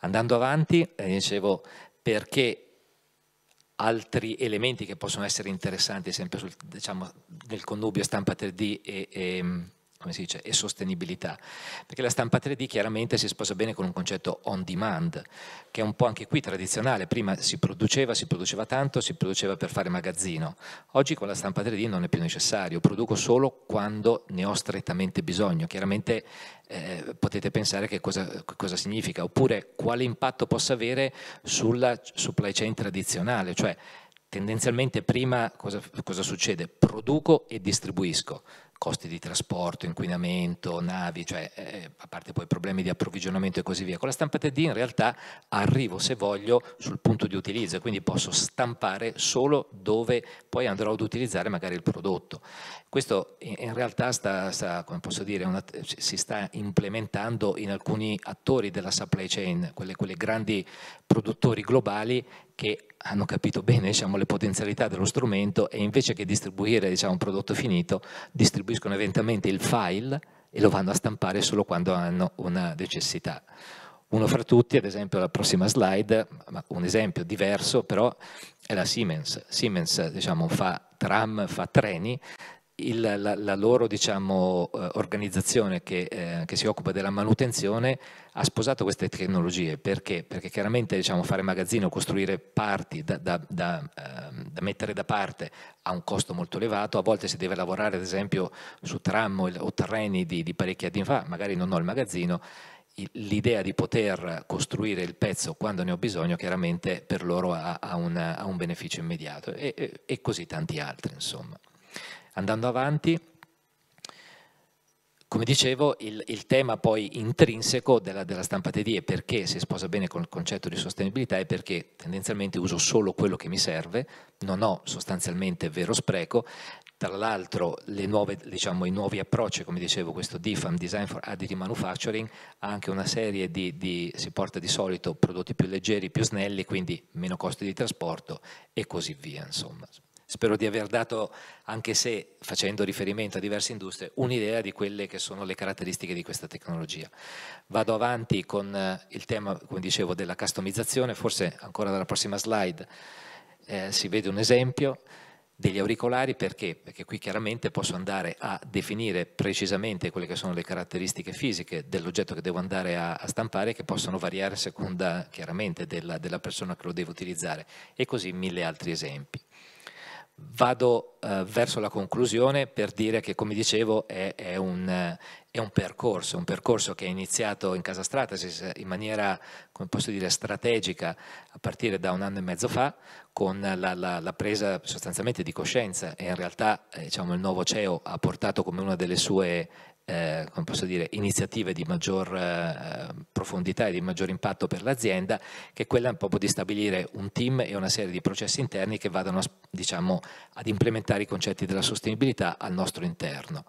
Andando avanti, eh, dicevo perché altri elementi che possono essere interessanti sempre sul, diciamo, nel connubio stampa 3D e, e ehm, come si dice, e sostenibilità, perché la stampa 3D chiaramente si sposa bene con un concetto on demand, che è un po' anche qui tradizionale, prima si produceva, si produceva tanto, si produceva per fare magazzino, oggi con la stampa 3D non è più necessario, produco solo quando ne ho strettamente bisogno, chiaramente eh, potete pensare che cosa, cosa, significa, oppure quale impatto possa avere sulla supply chain tradizionale, cioè tendenzialmente prima cosa, cosa succede? Produco e distribuisco, costi di trasporto, inquinamento, navi, cioè eh, a parte poi problemi di approvvigionamento e così via. Con la stampa 3D in realtà arrivo se voglio sul punto di utilizzo quindi posso stampare solo dove poi andrò ad utilizzare magari il prodotto. Questo in realtà sta, sta, dire, una, si sta implementando in alcuni attori della supply chain, quelle, grandi produttori globali che hanno capito bene diciamo, le potenzialità dello strumento e invece che distribuire diciamo, un prodotto finito distribuiscono eventualmente il file e lo vanno a stampare solo quando hanno una necessità. Uno fra tutti, ad esempio la prossima slide, un esempio diverso però, è la Siemens. Siemens diciamo, fa tram, fa treni, il, la, la, loro diciamo, eh, organizzazione che, eh, che, si occupa della manutenzione ha sposato queste tecnologie perché, perché chiaramente diciamo, fare magazzino, costruire parti da, da, da, eh, da, mettere da parte ha un costo molto elevato, a volte si deve lavorare ad esempio su tram o treni di, di parecchi anni fa, magari non ho il magazzino l'idea di poter costruire il pezzo quando ne ho bisogno chiaramente per loro ha, ha, una, ha un beneficio immediato e, e, e così tanti altri insomma. Andando avanti, come dicevo, il, il tema poi intrinseco della, della, stampa TD è perché si sposa bene con il concetto di sostenibilità è perché tendenzialmente uso solo quello che mi serve, non ho sostanzialmente vero spreco, tra l'altro diciamo, i nuovi approcci, come dicevo, questo DIFAM, Design for Additive Manufacturing, ha anche una serie di, di, si porta di solito prodotti più leggeri, più snelli, quindi meno costi di trasporto e così via, insomma. Spero di aver dato, anche se facendo riferimento a diverse industrie, un'idea di quelle che sono le caratteristiche di questa tecnologia. Vado avanti con eh, il tema, come dicevo, della customizzazione, forse ancora dalla prossima slide eh, si vede un esempio degli auricolari perché? Perché qui chiaramente posso andare a definire precisamente quelle che sono le caratteristiche fisiche dell'oggetto che devo andare a, a, stampare che possono variare a seconda chiaramente della, della persona che lo deve utilizzare e così mille altri esempi. Vado eh, verso la conclusione per dire che, come dicevo, è, è, un, eh, è, un, percorso, un percorso che è iniziato in casa Stratasys in maniera, come posso dire, strategica a partire da un anno e mezzo fa, con la, la, la presa sostanzialmente di coscienza e in realtà eh, diciamo, il nuovo CEO ha portato come una delle sue eh, dire, iniziative di maggior eh, profondità e di maggior impatto per l'azienda, che è quella proprio di stabilire un team e una serie di processi interni che vadano diciamo, ad implementare i concetti della sostenibilità al nostro interno.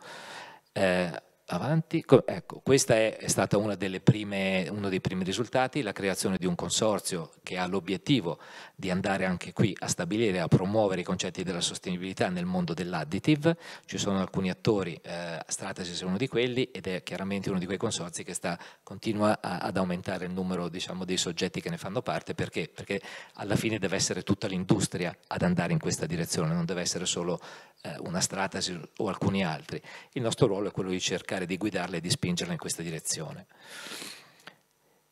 Eh, avanti. Ecco, questa è stata una prime, uno dei primi risultati, la creazione di un consorzio che ha l'obiettivo di andare anche qui a stabilire, a promuovere i concetti della sostenibilità nel mondo dell'additive. Ci sono alcuni attori, eh, Stratasys è uno di quelli ed è chiaramente uno di quei consorzi che sta, continua a, ad aumentare il numero diciamo, dei soggetti che ne fanno parte perché? perché alla fine deve essere tutta l'industria ad andare in questa direzione, non deve essere solo eh, una Stratasys o alcuni altri. Il nostro ruolo è quello di cercare di guidarla e di spingerla in questa direzione.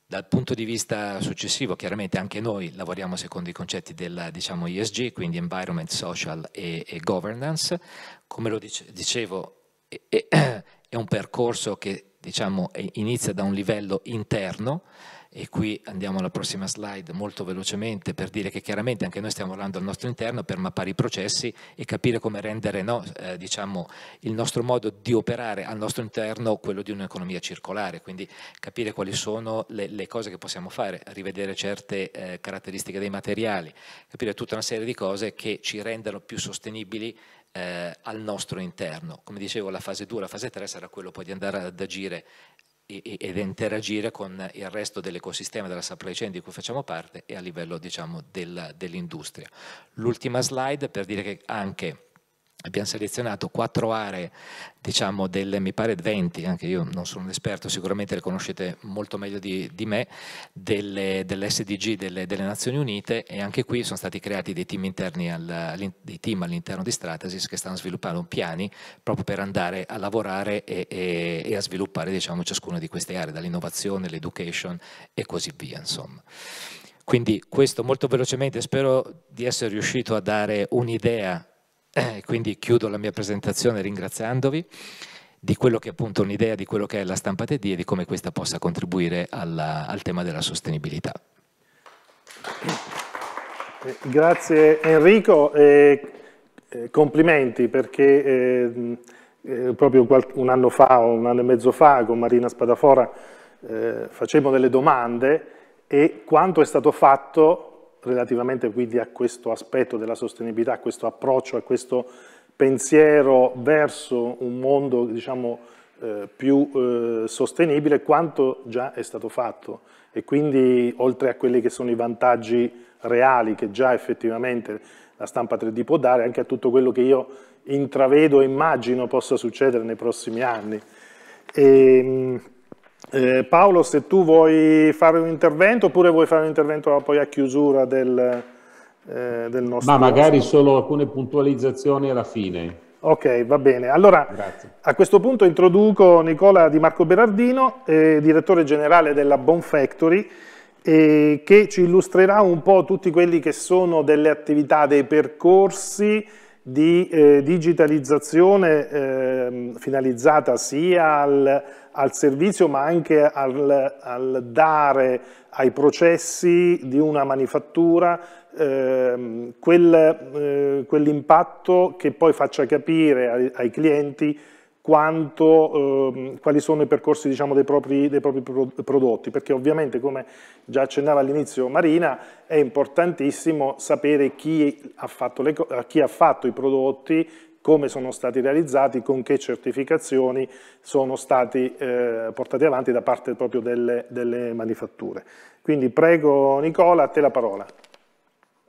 Dal punto di vista successivo, chiaramente anche noi lavoriamo secondo i concetti del diciamo, ESG, quindi Environment, Social e, e Governance. Come lo dice, dicevo, è, è, un percorso che diciamo, inizia da un livello interno, e qui andiamo alla prossima slide molto velocemente per dire che chiaramente anche noi stiamo lavorando al nostro interno per mappare i processi e capire come rendere no, eh, diciamo, il nostro modo di operare al nostro interno quello di un'economia circolare, quindi capire quali sono le, le cose che possiamo fare, rivedere certe eh, caratteristiche dei materiali, capire tutta una serie di cose che ci rendano più sostenibili eh, al nostro interno. Come dicevo la fase 2, la fase 3 sarà quello poi di andare ad agire ed interagire con il resto dell'ecosistema della supply chain di cui facciamo parte e a livello diciamo, dell'industria. L'ultima slide per dire che anche Abbiamo selezionato quattro aree, diciamo, delle, mi pare 20, anche io non sono un esperto, sicuramente le conoscete molto meglio di, di me, delle, dell'SDG delle, delle, Nazioni Unite e anche qui sono stati creati dei team, al, dei team all'interno di Stratasys che stanno sviluppando piani proprio per andare a lavorare e, e, e a sviluppare, diciamo, ciascuna di queste aree, dall'innovazione, l'education e così via, insomma. Quindi questo molto velocemente, spero di essere riuscito a dare un'idea eh, quindi chiudo la mia presentazione ringraziandovi di quello che è appunto un'idea di quello che è la stampa TD e di come questa possa contribuire alla, al tema della sostenibilità. Eh, grazie Enrico, e eh, complimenti perché eh, proprio un anno fa o un anno e mezzo fa con Marina Spadafora facevamo delle domande e quanto è stato fatto relativamente quindi a questo aspetto della sostenibilità, a questo approccio, a questo pensiero verso un mondo diciamo, eh, più eh, sostenibile quanto già è stato fatto e quindi oltre a quelli che sono i vantaggi reali che già effettivamente la stampa 3D può dare, anche a tutto quello che io intravedo e immagino possa succedere nei prossimi anni. E, ehm, eh, Paolo, se tu vuoi fare un intervento oppure vuoi fare un intervento poi a chiusura del, eh, del nostro... Ma magari solo alcune puntualizzazioni alla fine. Ok, va bene. Allora, Grazie. a questo punto introduco Nicola Di Marco Berardino, eh, direttore generale della Bonfactory, che ci illustrerà un po' tutti quelli che sono delle attività, dei percorsi di eh, digitalizzazione ehm, finalizzata sia al al servizio ma anche al, al dare ai processi di una manifattura eh, quel, eh, quell'impatto che poi faccia capire ai, ai clienti quanto, eh, quali sono i percorsi diciamo, dei, propri, dei, propri, prodotti, perché ovviamente come già accennava all'inizio Marina è importantissimo sapere chi ha, le, chi ha fatto i prodotti come sono stati realizzati, con che certificazioni sono stati eh, portati avanti da parte proprio delle, delle manifatture. Quindi prego Nicola, a te la parola.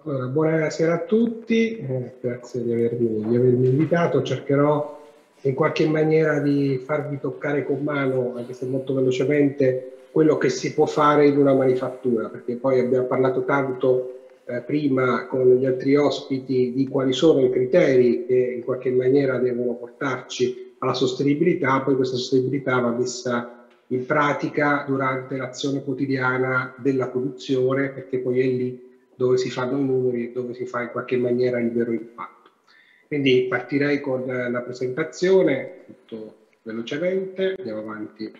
Allora, buonasera a tutti, eh, grazie di avermi, di avermi, invitato. Cercherò in qualche maniera di farvi toccare con mano, anche se molto velocemente, quello che si può fare in una manifattura, perché poi abbiamo parlato tanto eh, prima con gli altri ospiti di quali sono i criteri che in qualche maniera devono portarci alla sostenibilità, poi questa sostenibilità va messa in pratica durante l'azione quotidiana della produzione, perché poi è lì dove si fanno i numeri e dove si fa in qualche maniera il vero impatto. Quindi partirei con la presentazione, tutto velocemente, andiamo avanti.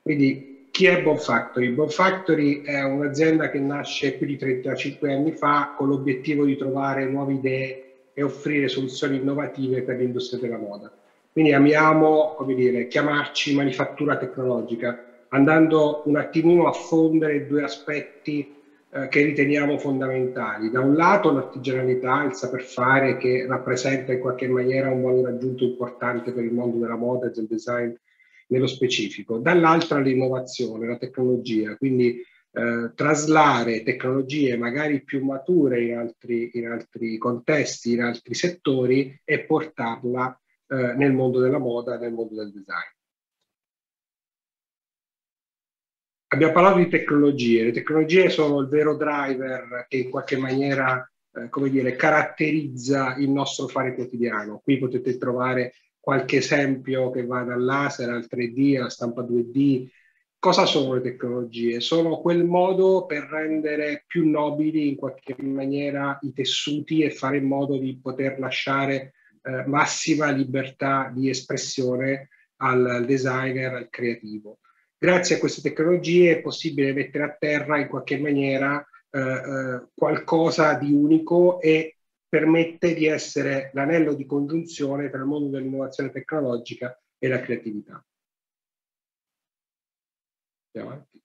Quindi chi è Factory? Bonfactory? Factory è un'azienda che nasce più di 35 anni fa con l'obiettivo di trovare nuove idee e offrire soluzioni innovative per l'industria della moda. Quindi amiamo, come dire, chiamarci manifattura tecnologica, andando un attimino a fondere due aspetti eh, che riteniamo fondamentali. Da un lato l'artigianalità, il saper fare che rappresenta in qualche maniera un valore aggiunto importante per il mondo della moda e del design nello specifico, dall'altra l'innovazione, la tecnologia, quindi eh, traslare tecnologie magari più mature in altri, in altri contesti, in altri settori e portarla eh, nel mondo della moda, nel mondo del design. Abbiamo parlato di tecnologie, le tecnologie sono il vero driver che in qualche maniera eh, come dire, caratterizza il nostro fare quotidiano. Qui potete trovare qualche esempio che va dal laser al 3D, alla stampa 2D. Cosa sono le tecnologie? Sono quel modo per rendere più nobili in qualche maniera i tessuti e fare in modo di poter lasciare eh, massima libertà di espressione al designer, al creativo. Grazie a queste tecnologie è possibile mettere a terra in qualche maniera eh, eh, qualcosa di unico e permette di essere l'anello di congiunzione tra il mondo dell'innovazione tecnologica e la creatività. Andiamo avanti.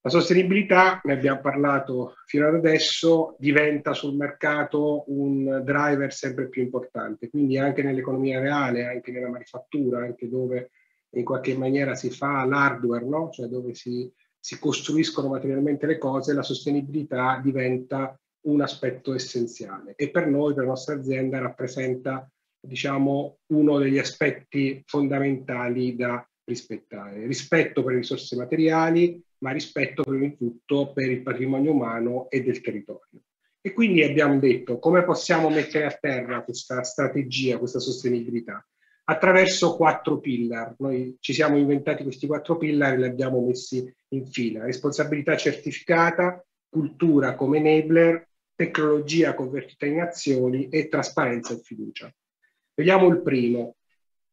La sostenibilità, ne abbiamo parlato fino ad adesso, diventa sul mercato un driver sempre più importante, quindi anche nell'economia reale, anche nella manifattura, anche dove in qualche maniera si fa l'hardware, no? cioè dove si, si costruiscono materialmente le cose, la sostenibilità diventa un aspetto essenziale e per noi, per la nostra azienda, rappresenta diciamo, uno degli aspetti fondamentali da rispettare. Rispetto per le risorse materiali, ma rispetto prima di tutto per il patrimonio umano e del territorio. E quindi abbiamo detto come possiamo mettere a terra questa strategia, questa sostenibilità? Attraverso quattro pillar. Noi ci siamo inventati questi quattro pillar e li abbiamo messi in fila. Responsabilità certificata, cultura come enabler, tecnologia convertita in azioni e trasparenza e fiducia. Vediamo il primo,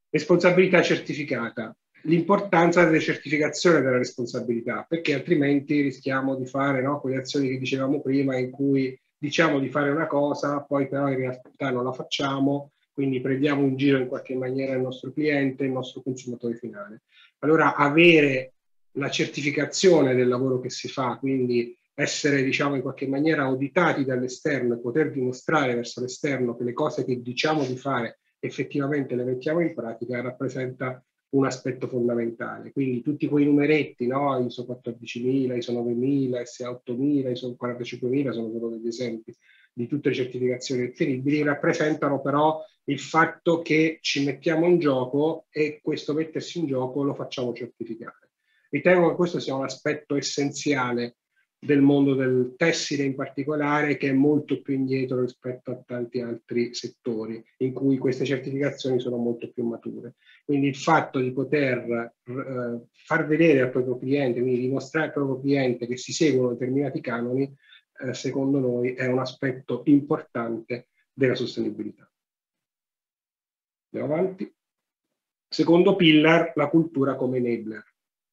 responsabilità certificata, l'importanza della certificazione della responsabilità, perché altrimenti rischiamo di fare no, quelle azioni che dicevamo prima in cui diciamo di fare una cosa, poi però in realtà non la facciamo, quindi prendiamo in giro in qualche maniera il nostro cliente, il nostro consumatore finale. Allora avere la certificazione del lavoro che si fa, quindi essere diciamo in qualche maniera auditati dall'esterno e poter dimostrare verso l'esterno che le cose che diciamo di fare effettivamente le mettiamo in pratica rappresenta un aspetto fondamentale. Quindi tutti quei numeretti, no? ISO 14000, ISO 9000, S8000, ISO 45000 sono solo degli esempi di tutte le certificazioni riferibili, rappresentano però il fatto che ci mettiamo in gioco e questo mettersi in gioco lo facciamo certificare. Ritengo che questo sia un aspetto essenziale del mondo del tessile in particolare che è molto più indietro rispetto a tanti altri settori in cui queste certificazioni sono molto più mature. Quindi il fatto di poter eh, far vedere al proprio cliente, quindi dimostrare al proprio cliente che si seguono determinati canoni, eh, secondo noi è un aspetto importante della sostenibilità. Andiamo avanti. Secondo pillar, la cultura come enabler.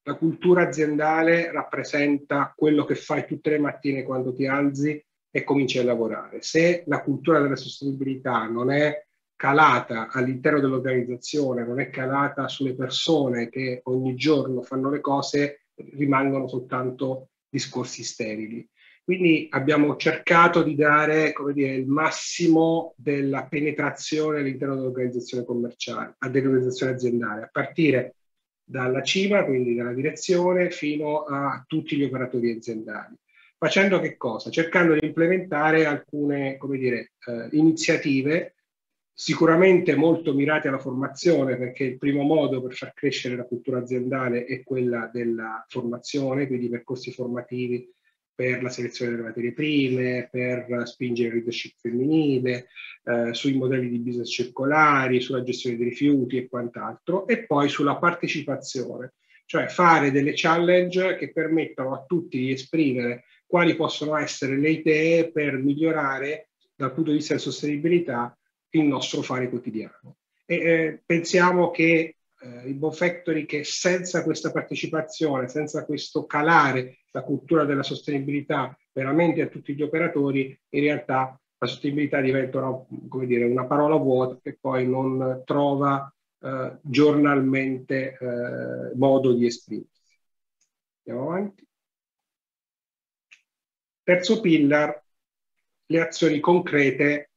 La cultura aziendale rappresenta quello che fai tutte le mattine quando ti alzi e cominci a lavorare. Se la cultura della sostenibilità non è calata all'interno dell'organizzazione, non è calata sulle persone che ogni giorno fanno le cose, rimangono soltanto discorsi sterili. Quindi abbiamo cercato di dare dire, il massimo della penetrazione all'interno dell'organizzazione commerciale, dell'organizzazione aziendale, a partire dalla CIMA, quindi dalla direzione, fino a tutti gli operatori aziendali. Facendo che cosa? Cercando di implementare alcune dire, eh, iniziative sicuramente molto mirate alla formazione, perché il primo modo per far crescere la cultura aziendale è quella della formazione, quindi percorsi formativi per la selezione delle materie prime, per spingere il leadership femminile, eh, sui modelli di business circolari, sulla gestione dei rifiuti e quant'altro, e poi sulla partecipazione, cioè fare delle challenge che permettano a tutti di esprimere quali possono essere le idee per migliorare dal punto di vista della sostenibilità il nostro fare quotidiano. E, eh, pensiamo che eh, i Bonfactory che senza questa partecipazione, senza questo calare la cultura della sostenibilità veramente a tutti gli operatori, in realtà la sostenibilità diventa una, dire, una parola vuota che poi non trova eh, giornalmente eh, modo di esprimersi. Andiamo avanti. Terzo pillar, le azioni concrete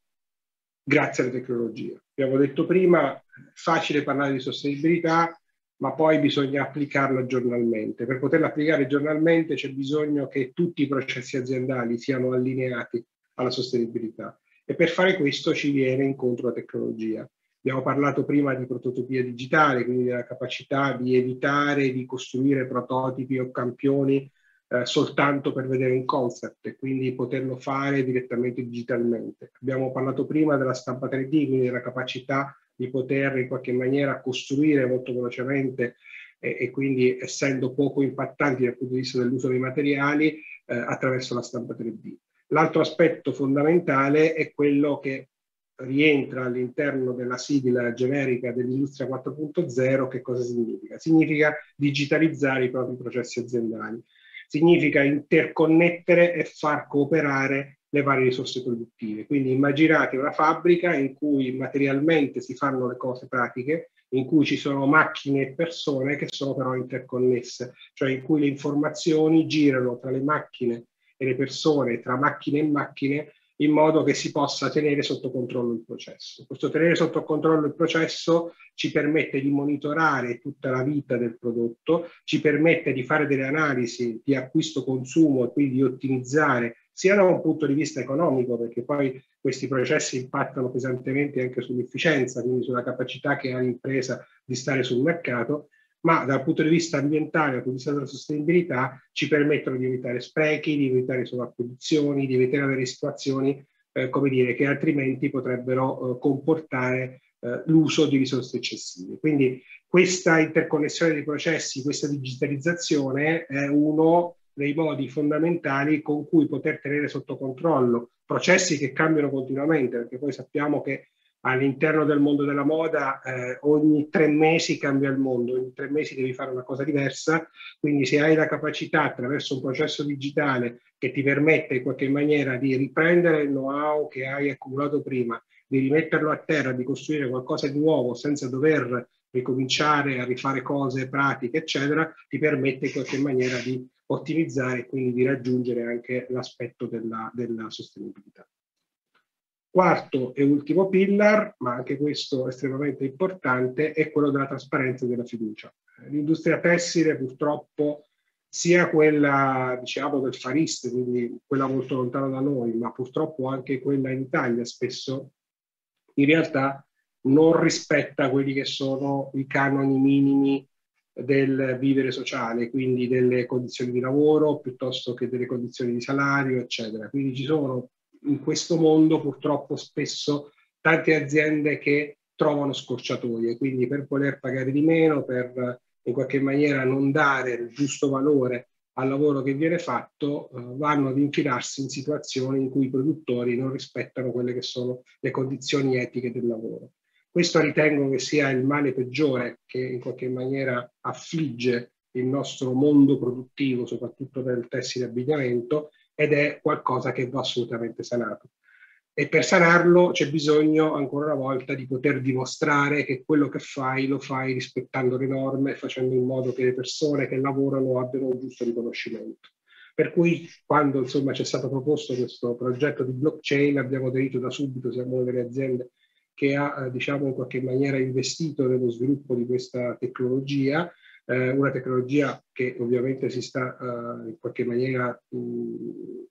grazie alla tecnologia. Abbiamo detto prima, facile parlare di sostenibilità, ma poi bisogna applicarla giornalmente. Per poterla applicare giornalmente c'è bisogno che tutti i processi aziendali siano allineati alla sostenibilità e per fare questo ci viene incontro la tecnologia. Abbiamo parlato prima di prototipia digitale, quindi della capacità di evitare di costruire prototipi o campioni eh, soltanto per vedere un concept e quindi poterlo fare direttamente digitalmente. Abbiamo parlato prima della stampa 3D, quindi della capacità di poter in qualche maniera costruire molto velocemente e, e quindi essendo poco impattanti dal punto di vista dell'uso dei materiali eh, attraverso la stampa 3D. L'altro aspetto fondamentale è quello che rientra all'interno della sigla generica dell'industria 4.0, che cosa significa? Significa digitalizzare i propri processi aziendali, significa interconnettere e far cooperare le varie risorse produttive. Quindi immaginate una fabbrica in cui materialmente si fanno le cose pratiche, in cui ci sono macchine e persone che sono però interconnesse, cioè in cui le informazioni girano tra le macchine e le persone, tra macchine e macchine, in modo che si possa tenere sotto controllo il processo. Questo tenere sotto controllo il processo ci permette di monitorare tutta la vita del prodotto, ci permette di fare delle analisi di acquisto-consumo e quindi di ottimizzare sia da un punto di vista economico, perché poi questi processi impattano pesantemente anche sull'efficienza, quindi sulla capacità che ha l'impresa di stare sul mercato, ma dal punto di vista ambientale, dal punto di vista della sostenibilità, ci permettono di evitare sprechi, di evitare sovrapposizioni, di evitare avere situazioni, eh, come dire, che altrimenti potrebbero eh, comportare eh, l'uso di risorse eccessive. Quindi questa interconnessione dei processi, questa digitalizzazione è uno dei modi fondamentali con cui poter tenere sotto controllo processi che cambiano continuamente, perché poi sappiamo che all'interno del mondo della moda eh, ogni tre mesi cambia il mondo, ogni tre mesi devi fare una cosa diversa, quindi se hai la capacità attraverso un processo digitale che ti permette in qualche maniera di riprendere il know-how che hai accumulato prima, di rimetterlo a terra, di costruire qualcosa di nuovo senza dover ricominciare a rifare cose pratiche, eccetera, ti permette in qualche maniera di ottimizzare e quindi di raggiungere anche l'aspetto della, della sostenibilità. Quarto e ultimo pillar, ma anche questo estremamente importante, è quello della trasparenza e della fiducia. L'industria tessile purtroppo sia quella diciamo, del Far East, quindi quella molto lontana da noi, ma purtroppo anche quella in Italia spesso, in realtà non rispetta quelli che sono i canoni minimi del vivere sociale, quindi delle condizioni di lavoro piuttosto che delle condizioni di salario, eccetera. Quindi ci sono in questo mondo purtroppo spesso tante aziende che trovano scorciatoie, quindi per voler pagare di meno, per in qualche maniera non dare il giusto valore al lavoro che viene fatto, eh, vanno ad infilarsi in situazioni in cui i produttori non rispettano quelle che sono le condizioni etiche del lavoro. Questo ritengo che sia il male peggiore che in qualche maniera affligge il nostro mondo produttivo, soprattutto per il tessile abbigliamento, ed è qualcosa che va assolutamente sanato. E per sanarlo c'è bisogno ancora una volta di poter dimostrare che quello che fai lo fai rispettando le norme, facendo in modo che le persone che lavorano abbiano un giusto riconoscimento. Per cui quando insomma, ci è stato proposto questo progetto di blockchain abbiamo aderito da subito, siamo una delle aziende che ha eh, diciamo in qualche maniera investito nello sviluppo di questa tecnologia, eh, una tecnologia che ovviamente si sta eh, in qualche maniera mh, mm,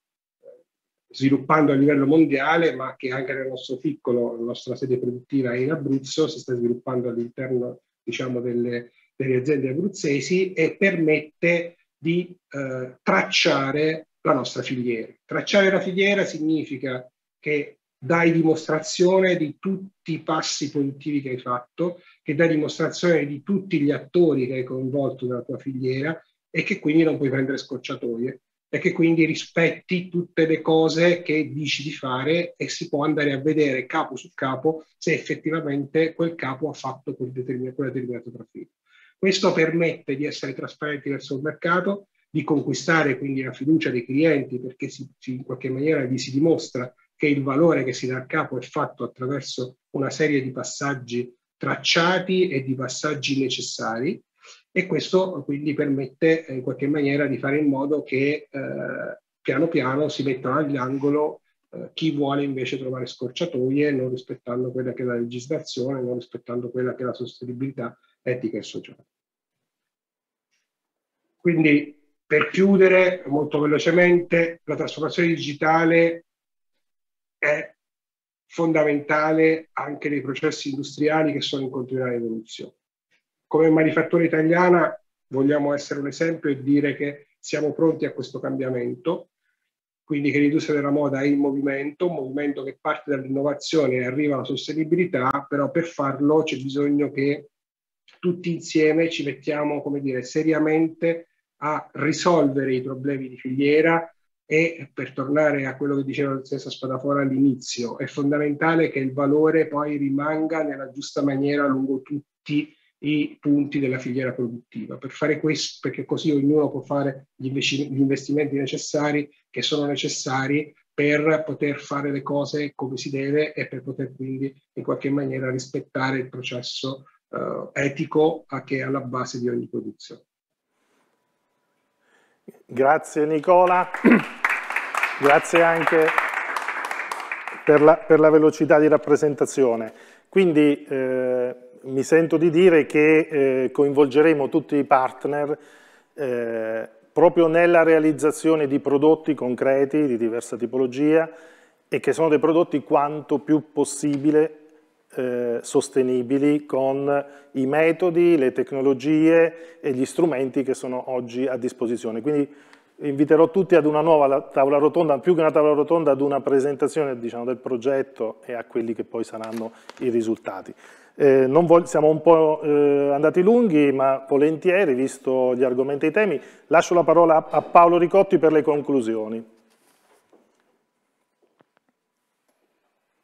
sviluppando a livello mondiale, ma che anche nel nostro piccolo, la nostra sede produttiva è in Abruzzo, si sta sviluppando all'interno diciamo, delle, delle, aziende abruzzesi e permette di eh, tracciare la nostra filiera. Tracciare la filiera significa che dai dimostrazione di tutti i passi produttivi che hai fatto, che dai dimostrazione di tutti gli attori che hai coinvolto nella tua filiera e che quindi non puoi prendere scorciatoie e che quindi rispetti tutte le cose che dici di fare e si può andare a vedere capo su capo se effettivamente quel capo ha fatto quel determinato, quel determinato traffico. Questo permette di essere trasparenti verso il mercato, di conquistare quindi la fiducia dei clienti perché si, in qualche maniera gli si dimostra che il valore che si dà a capo è fatto attraverso una serie di passaggi tracciati e di passaggi necessari e questo eh, quindi permette eh, in qualche maniera di fare in modo che eh, piano piano si mettano all'angolo eh, chi vuole invece trovare scorciatoie non rispettando quella che è la legislazione, non rispettando quella che è la sostenibilità etica e sociale. Quindi per chiudere molto velocemente, la trasformazione digitale è fondamentale anche nei processi industriali che sono in continua evoluzione. Come manifattura italiana vogliamo essere un esempio e dire che siamo pronti a questo cambiamento, quindi che l'industria della moda è in movimento, un movimento che parte dall'innovazione e arriva alla sostenibilità, però per farlo c'è bisogno che tutti insieme ci mettiamo, come dire, seriamente a risolvere i problemi di filiera, e per tornare a quello che diceva Senza Spadafora all'inizio, è fondamentale che il valore poi rimanga nella giusta maniera lungo tutti i punti della filiera produttiva. Per fare questo, perché così ognuno può fare gli investimenti necessari che sono necessari per poter fare le cose come si deve e per poter quindi in qualche maniera rispettare il processo eh, etico che è alla base di ogni produzione. Grazie Nicola, grazie anche per la, per la, velocità di rappresentazione. Quindi eh, mi sento di dire che eh, coinvolgeremo tutti i partner eh, proprio nella realizzazione di prodotti concreti di diversa tipologia e che sono dei prodotti quanto più possibile eh, sostenibili con i metodi, le tecnologie e gli strumenti che sono oggi a disposizione. Quindi inviterò tutti ad una nuova tavola rotonda, più che una tavola rotonda, ad una presentazione diciamo, del progetto e a quelli che poi saranno i risultati. Eh, siamo un po' eh, andati lunghi, ma volentieri, visto gli argomenti e i temi, lascio la parola a Paolo Ricotti per le conclusioni.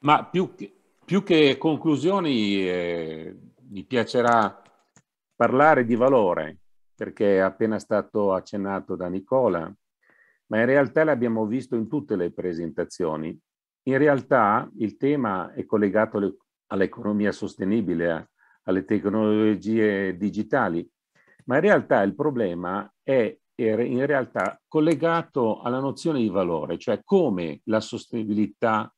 Ma più che, più che conclusioni, eh, mi piacerà parlare di valore, perché è appena stato accennato da Nicola, ma in realtà l'abbiamo visto in tutte le presentazioni. In realtà il tema è collegato all'economia sostenibile, alle tecnologie digitali, ma in realtà il problema è er, in realtà collegato alla nozione di valore, cioè come la sostenibilità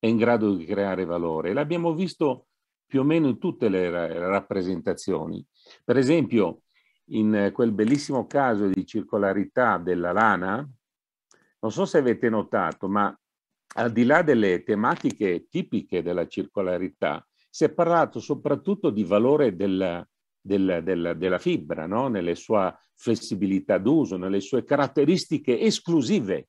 è in grado di creare valore. L'abbiamo visto più o meno in tutte le rappresentazioni. Per esempio, in eh, quel bellissimo caso di circolarità della lana, non so se avete notato, ma al di là delle tematiche tipiche della circolarità, si è parlato soprattutto di valore della, della, della, della fibra, no? nella sua flessibilità d'uso, nelle sue caratteristiche esclusive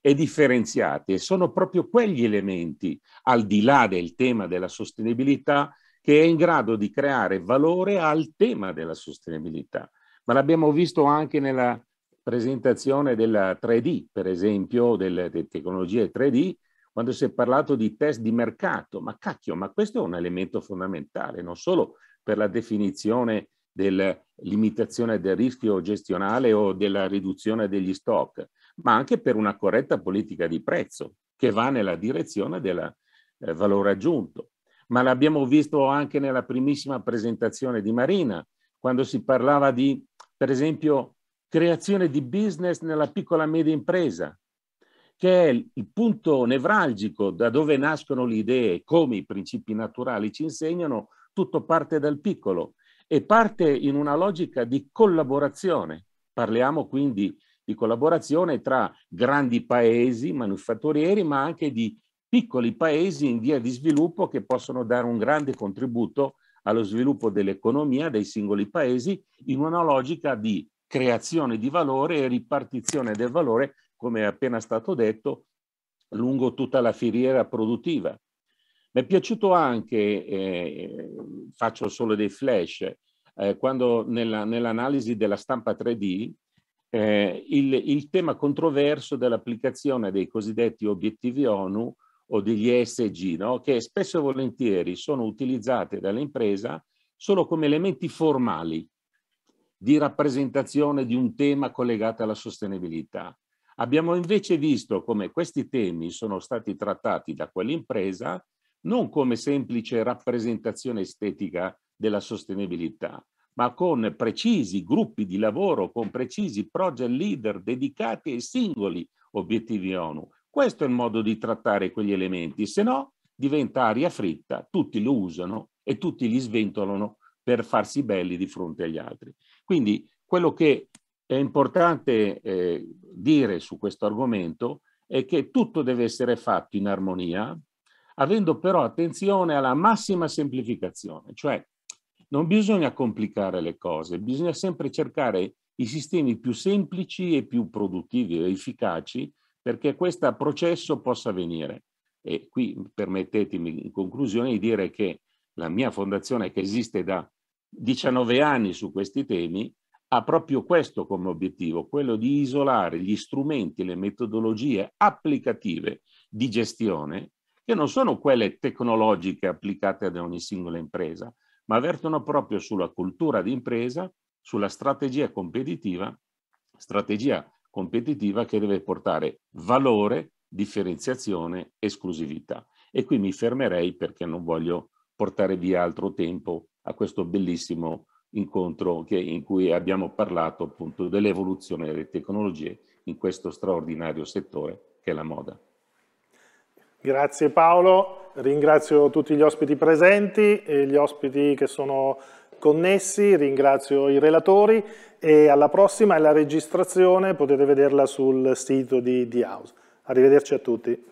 e differenziate. Sono proprio quegli elementi, al di là del tema della sostenibilità, che è in grado di creare valore al tema della sostenibilità. Ma l'abbiamo visto anche nella presentazione della 3D, per esempio, delle, delle tecnologie 3D, quando si è parlato di test di mercato. Ma cacchio, ma questo è un elemento fondamentale, non solo per la definizione della limitazione del rischio gestionale o della riduzione degli stock, ma anche per una corretta politica di prezzo che va nella direzione del eh, valore aggiunto. Ma l'abbiamo visto anche nella primissima presentazione di Marina, quando si parlava di, per esempio, creazione di business nella piccola e media impresa, che è il punto nevralgico da dove nascono le idee, come i principi naturali ci insegnano, tutto parte dal piccolo e parte in una logica di collaborazione. Parliamo quindi di di collaborazione tra grandi paesi manufatturieri, ma anche di piccoli paesi in via di sviluppo che possono dare un grande contributo allo sviluppo dell'economia dei singoli paesi in una logica di creazione di valore e ripartizione del valore, come è appena stato detto, lungo tutta la filiera produttiva. Mi è piaciuto anche, eh, faccio solo dei flash, eh, quando nell'analisi della stampa 3D eh, il, il, tema controverso dell'applicazione dei cosiddetti obiettivi ONU o degli ESG, no? che spesso e volentieri sono utilizzati dall'impresa solo come elementi formali di rappresentazione di un tema collegato alla sostenibilità. Abbiamo invece visto come questi temi sono stati trattati da quell'impresa non come semplice rappresentazione estetica della sostenibilità, ma con precisi gruppi di lavoro, con precisi project leader dedicati ai singoli obiettivi ONU. Questo è il modo di trattare quegli elementi, se no diventa aria fritta, tutti lo usano e tutti li sventolano per farsi belli di fronte agli altri. Quindi quello che è importante eh, dire su questo argomento è che tutto deve essere fatto in armonia, avendo però attenzione alla massima semplificazione, cioè non bisogna complicare le cose, bisogna sempre cercare i sistemi più semplici e più produttivi e efficaci perché questo processo possa avvenire. E qui permettetemi in conclusione di dire che la mia fondazione che esiste da 19 anni su questi temi ha proprio questo come obiettivo, quello di isolare gli strumenti, le metodologie applicative di gestione che non sono quelle tecnologiche applicate ad ogni singola impresa, ma vertono proprio sulla cultura d'impresa, sulla strategia competitiva, strategia competitiva che deve portare valore, differenziazione, esclusività. E qui mi fermerei perché non voglio portare via altro tempo a questo bellissimo incontro che, in cui abbiamo parlato appunto dell'evoluzione delle tecnologie in questo straordinario settore che è la moda. Grazie Paolo ringrazio tutti gli ospiti presenti e gli ospiti che sono connessi, ringrazio i relatori e alla prossima e la registrazione potete vederla sul sito di The House. Arrivederci a tutti.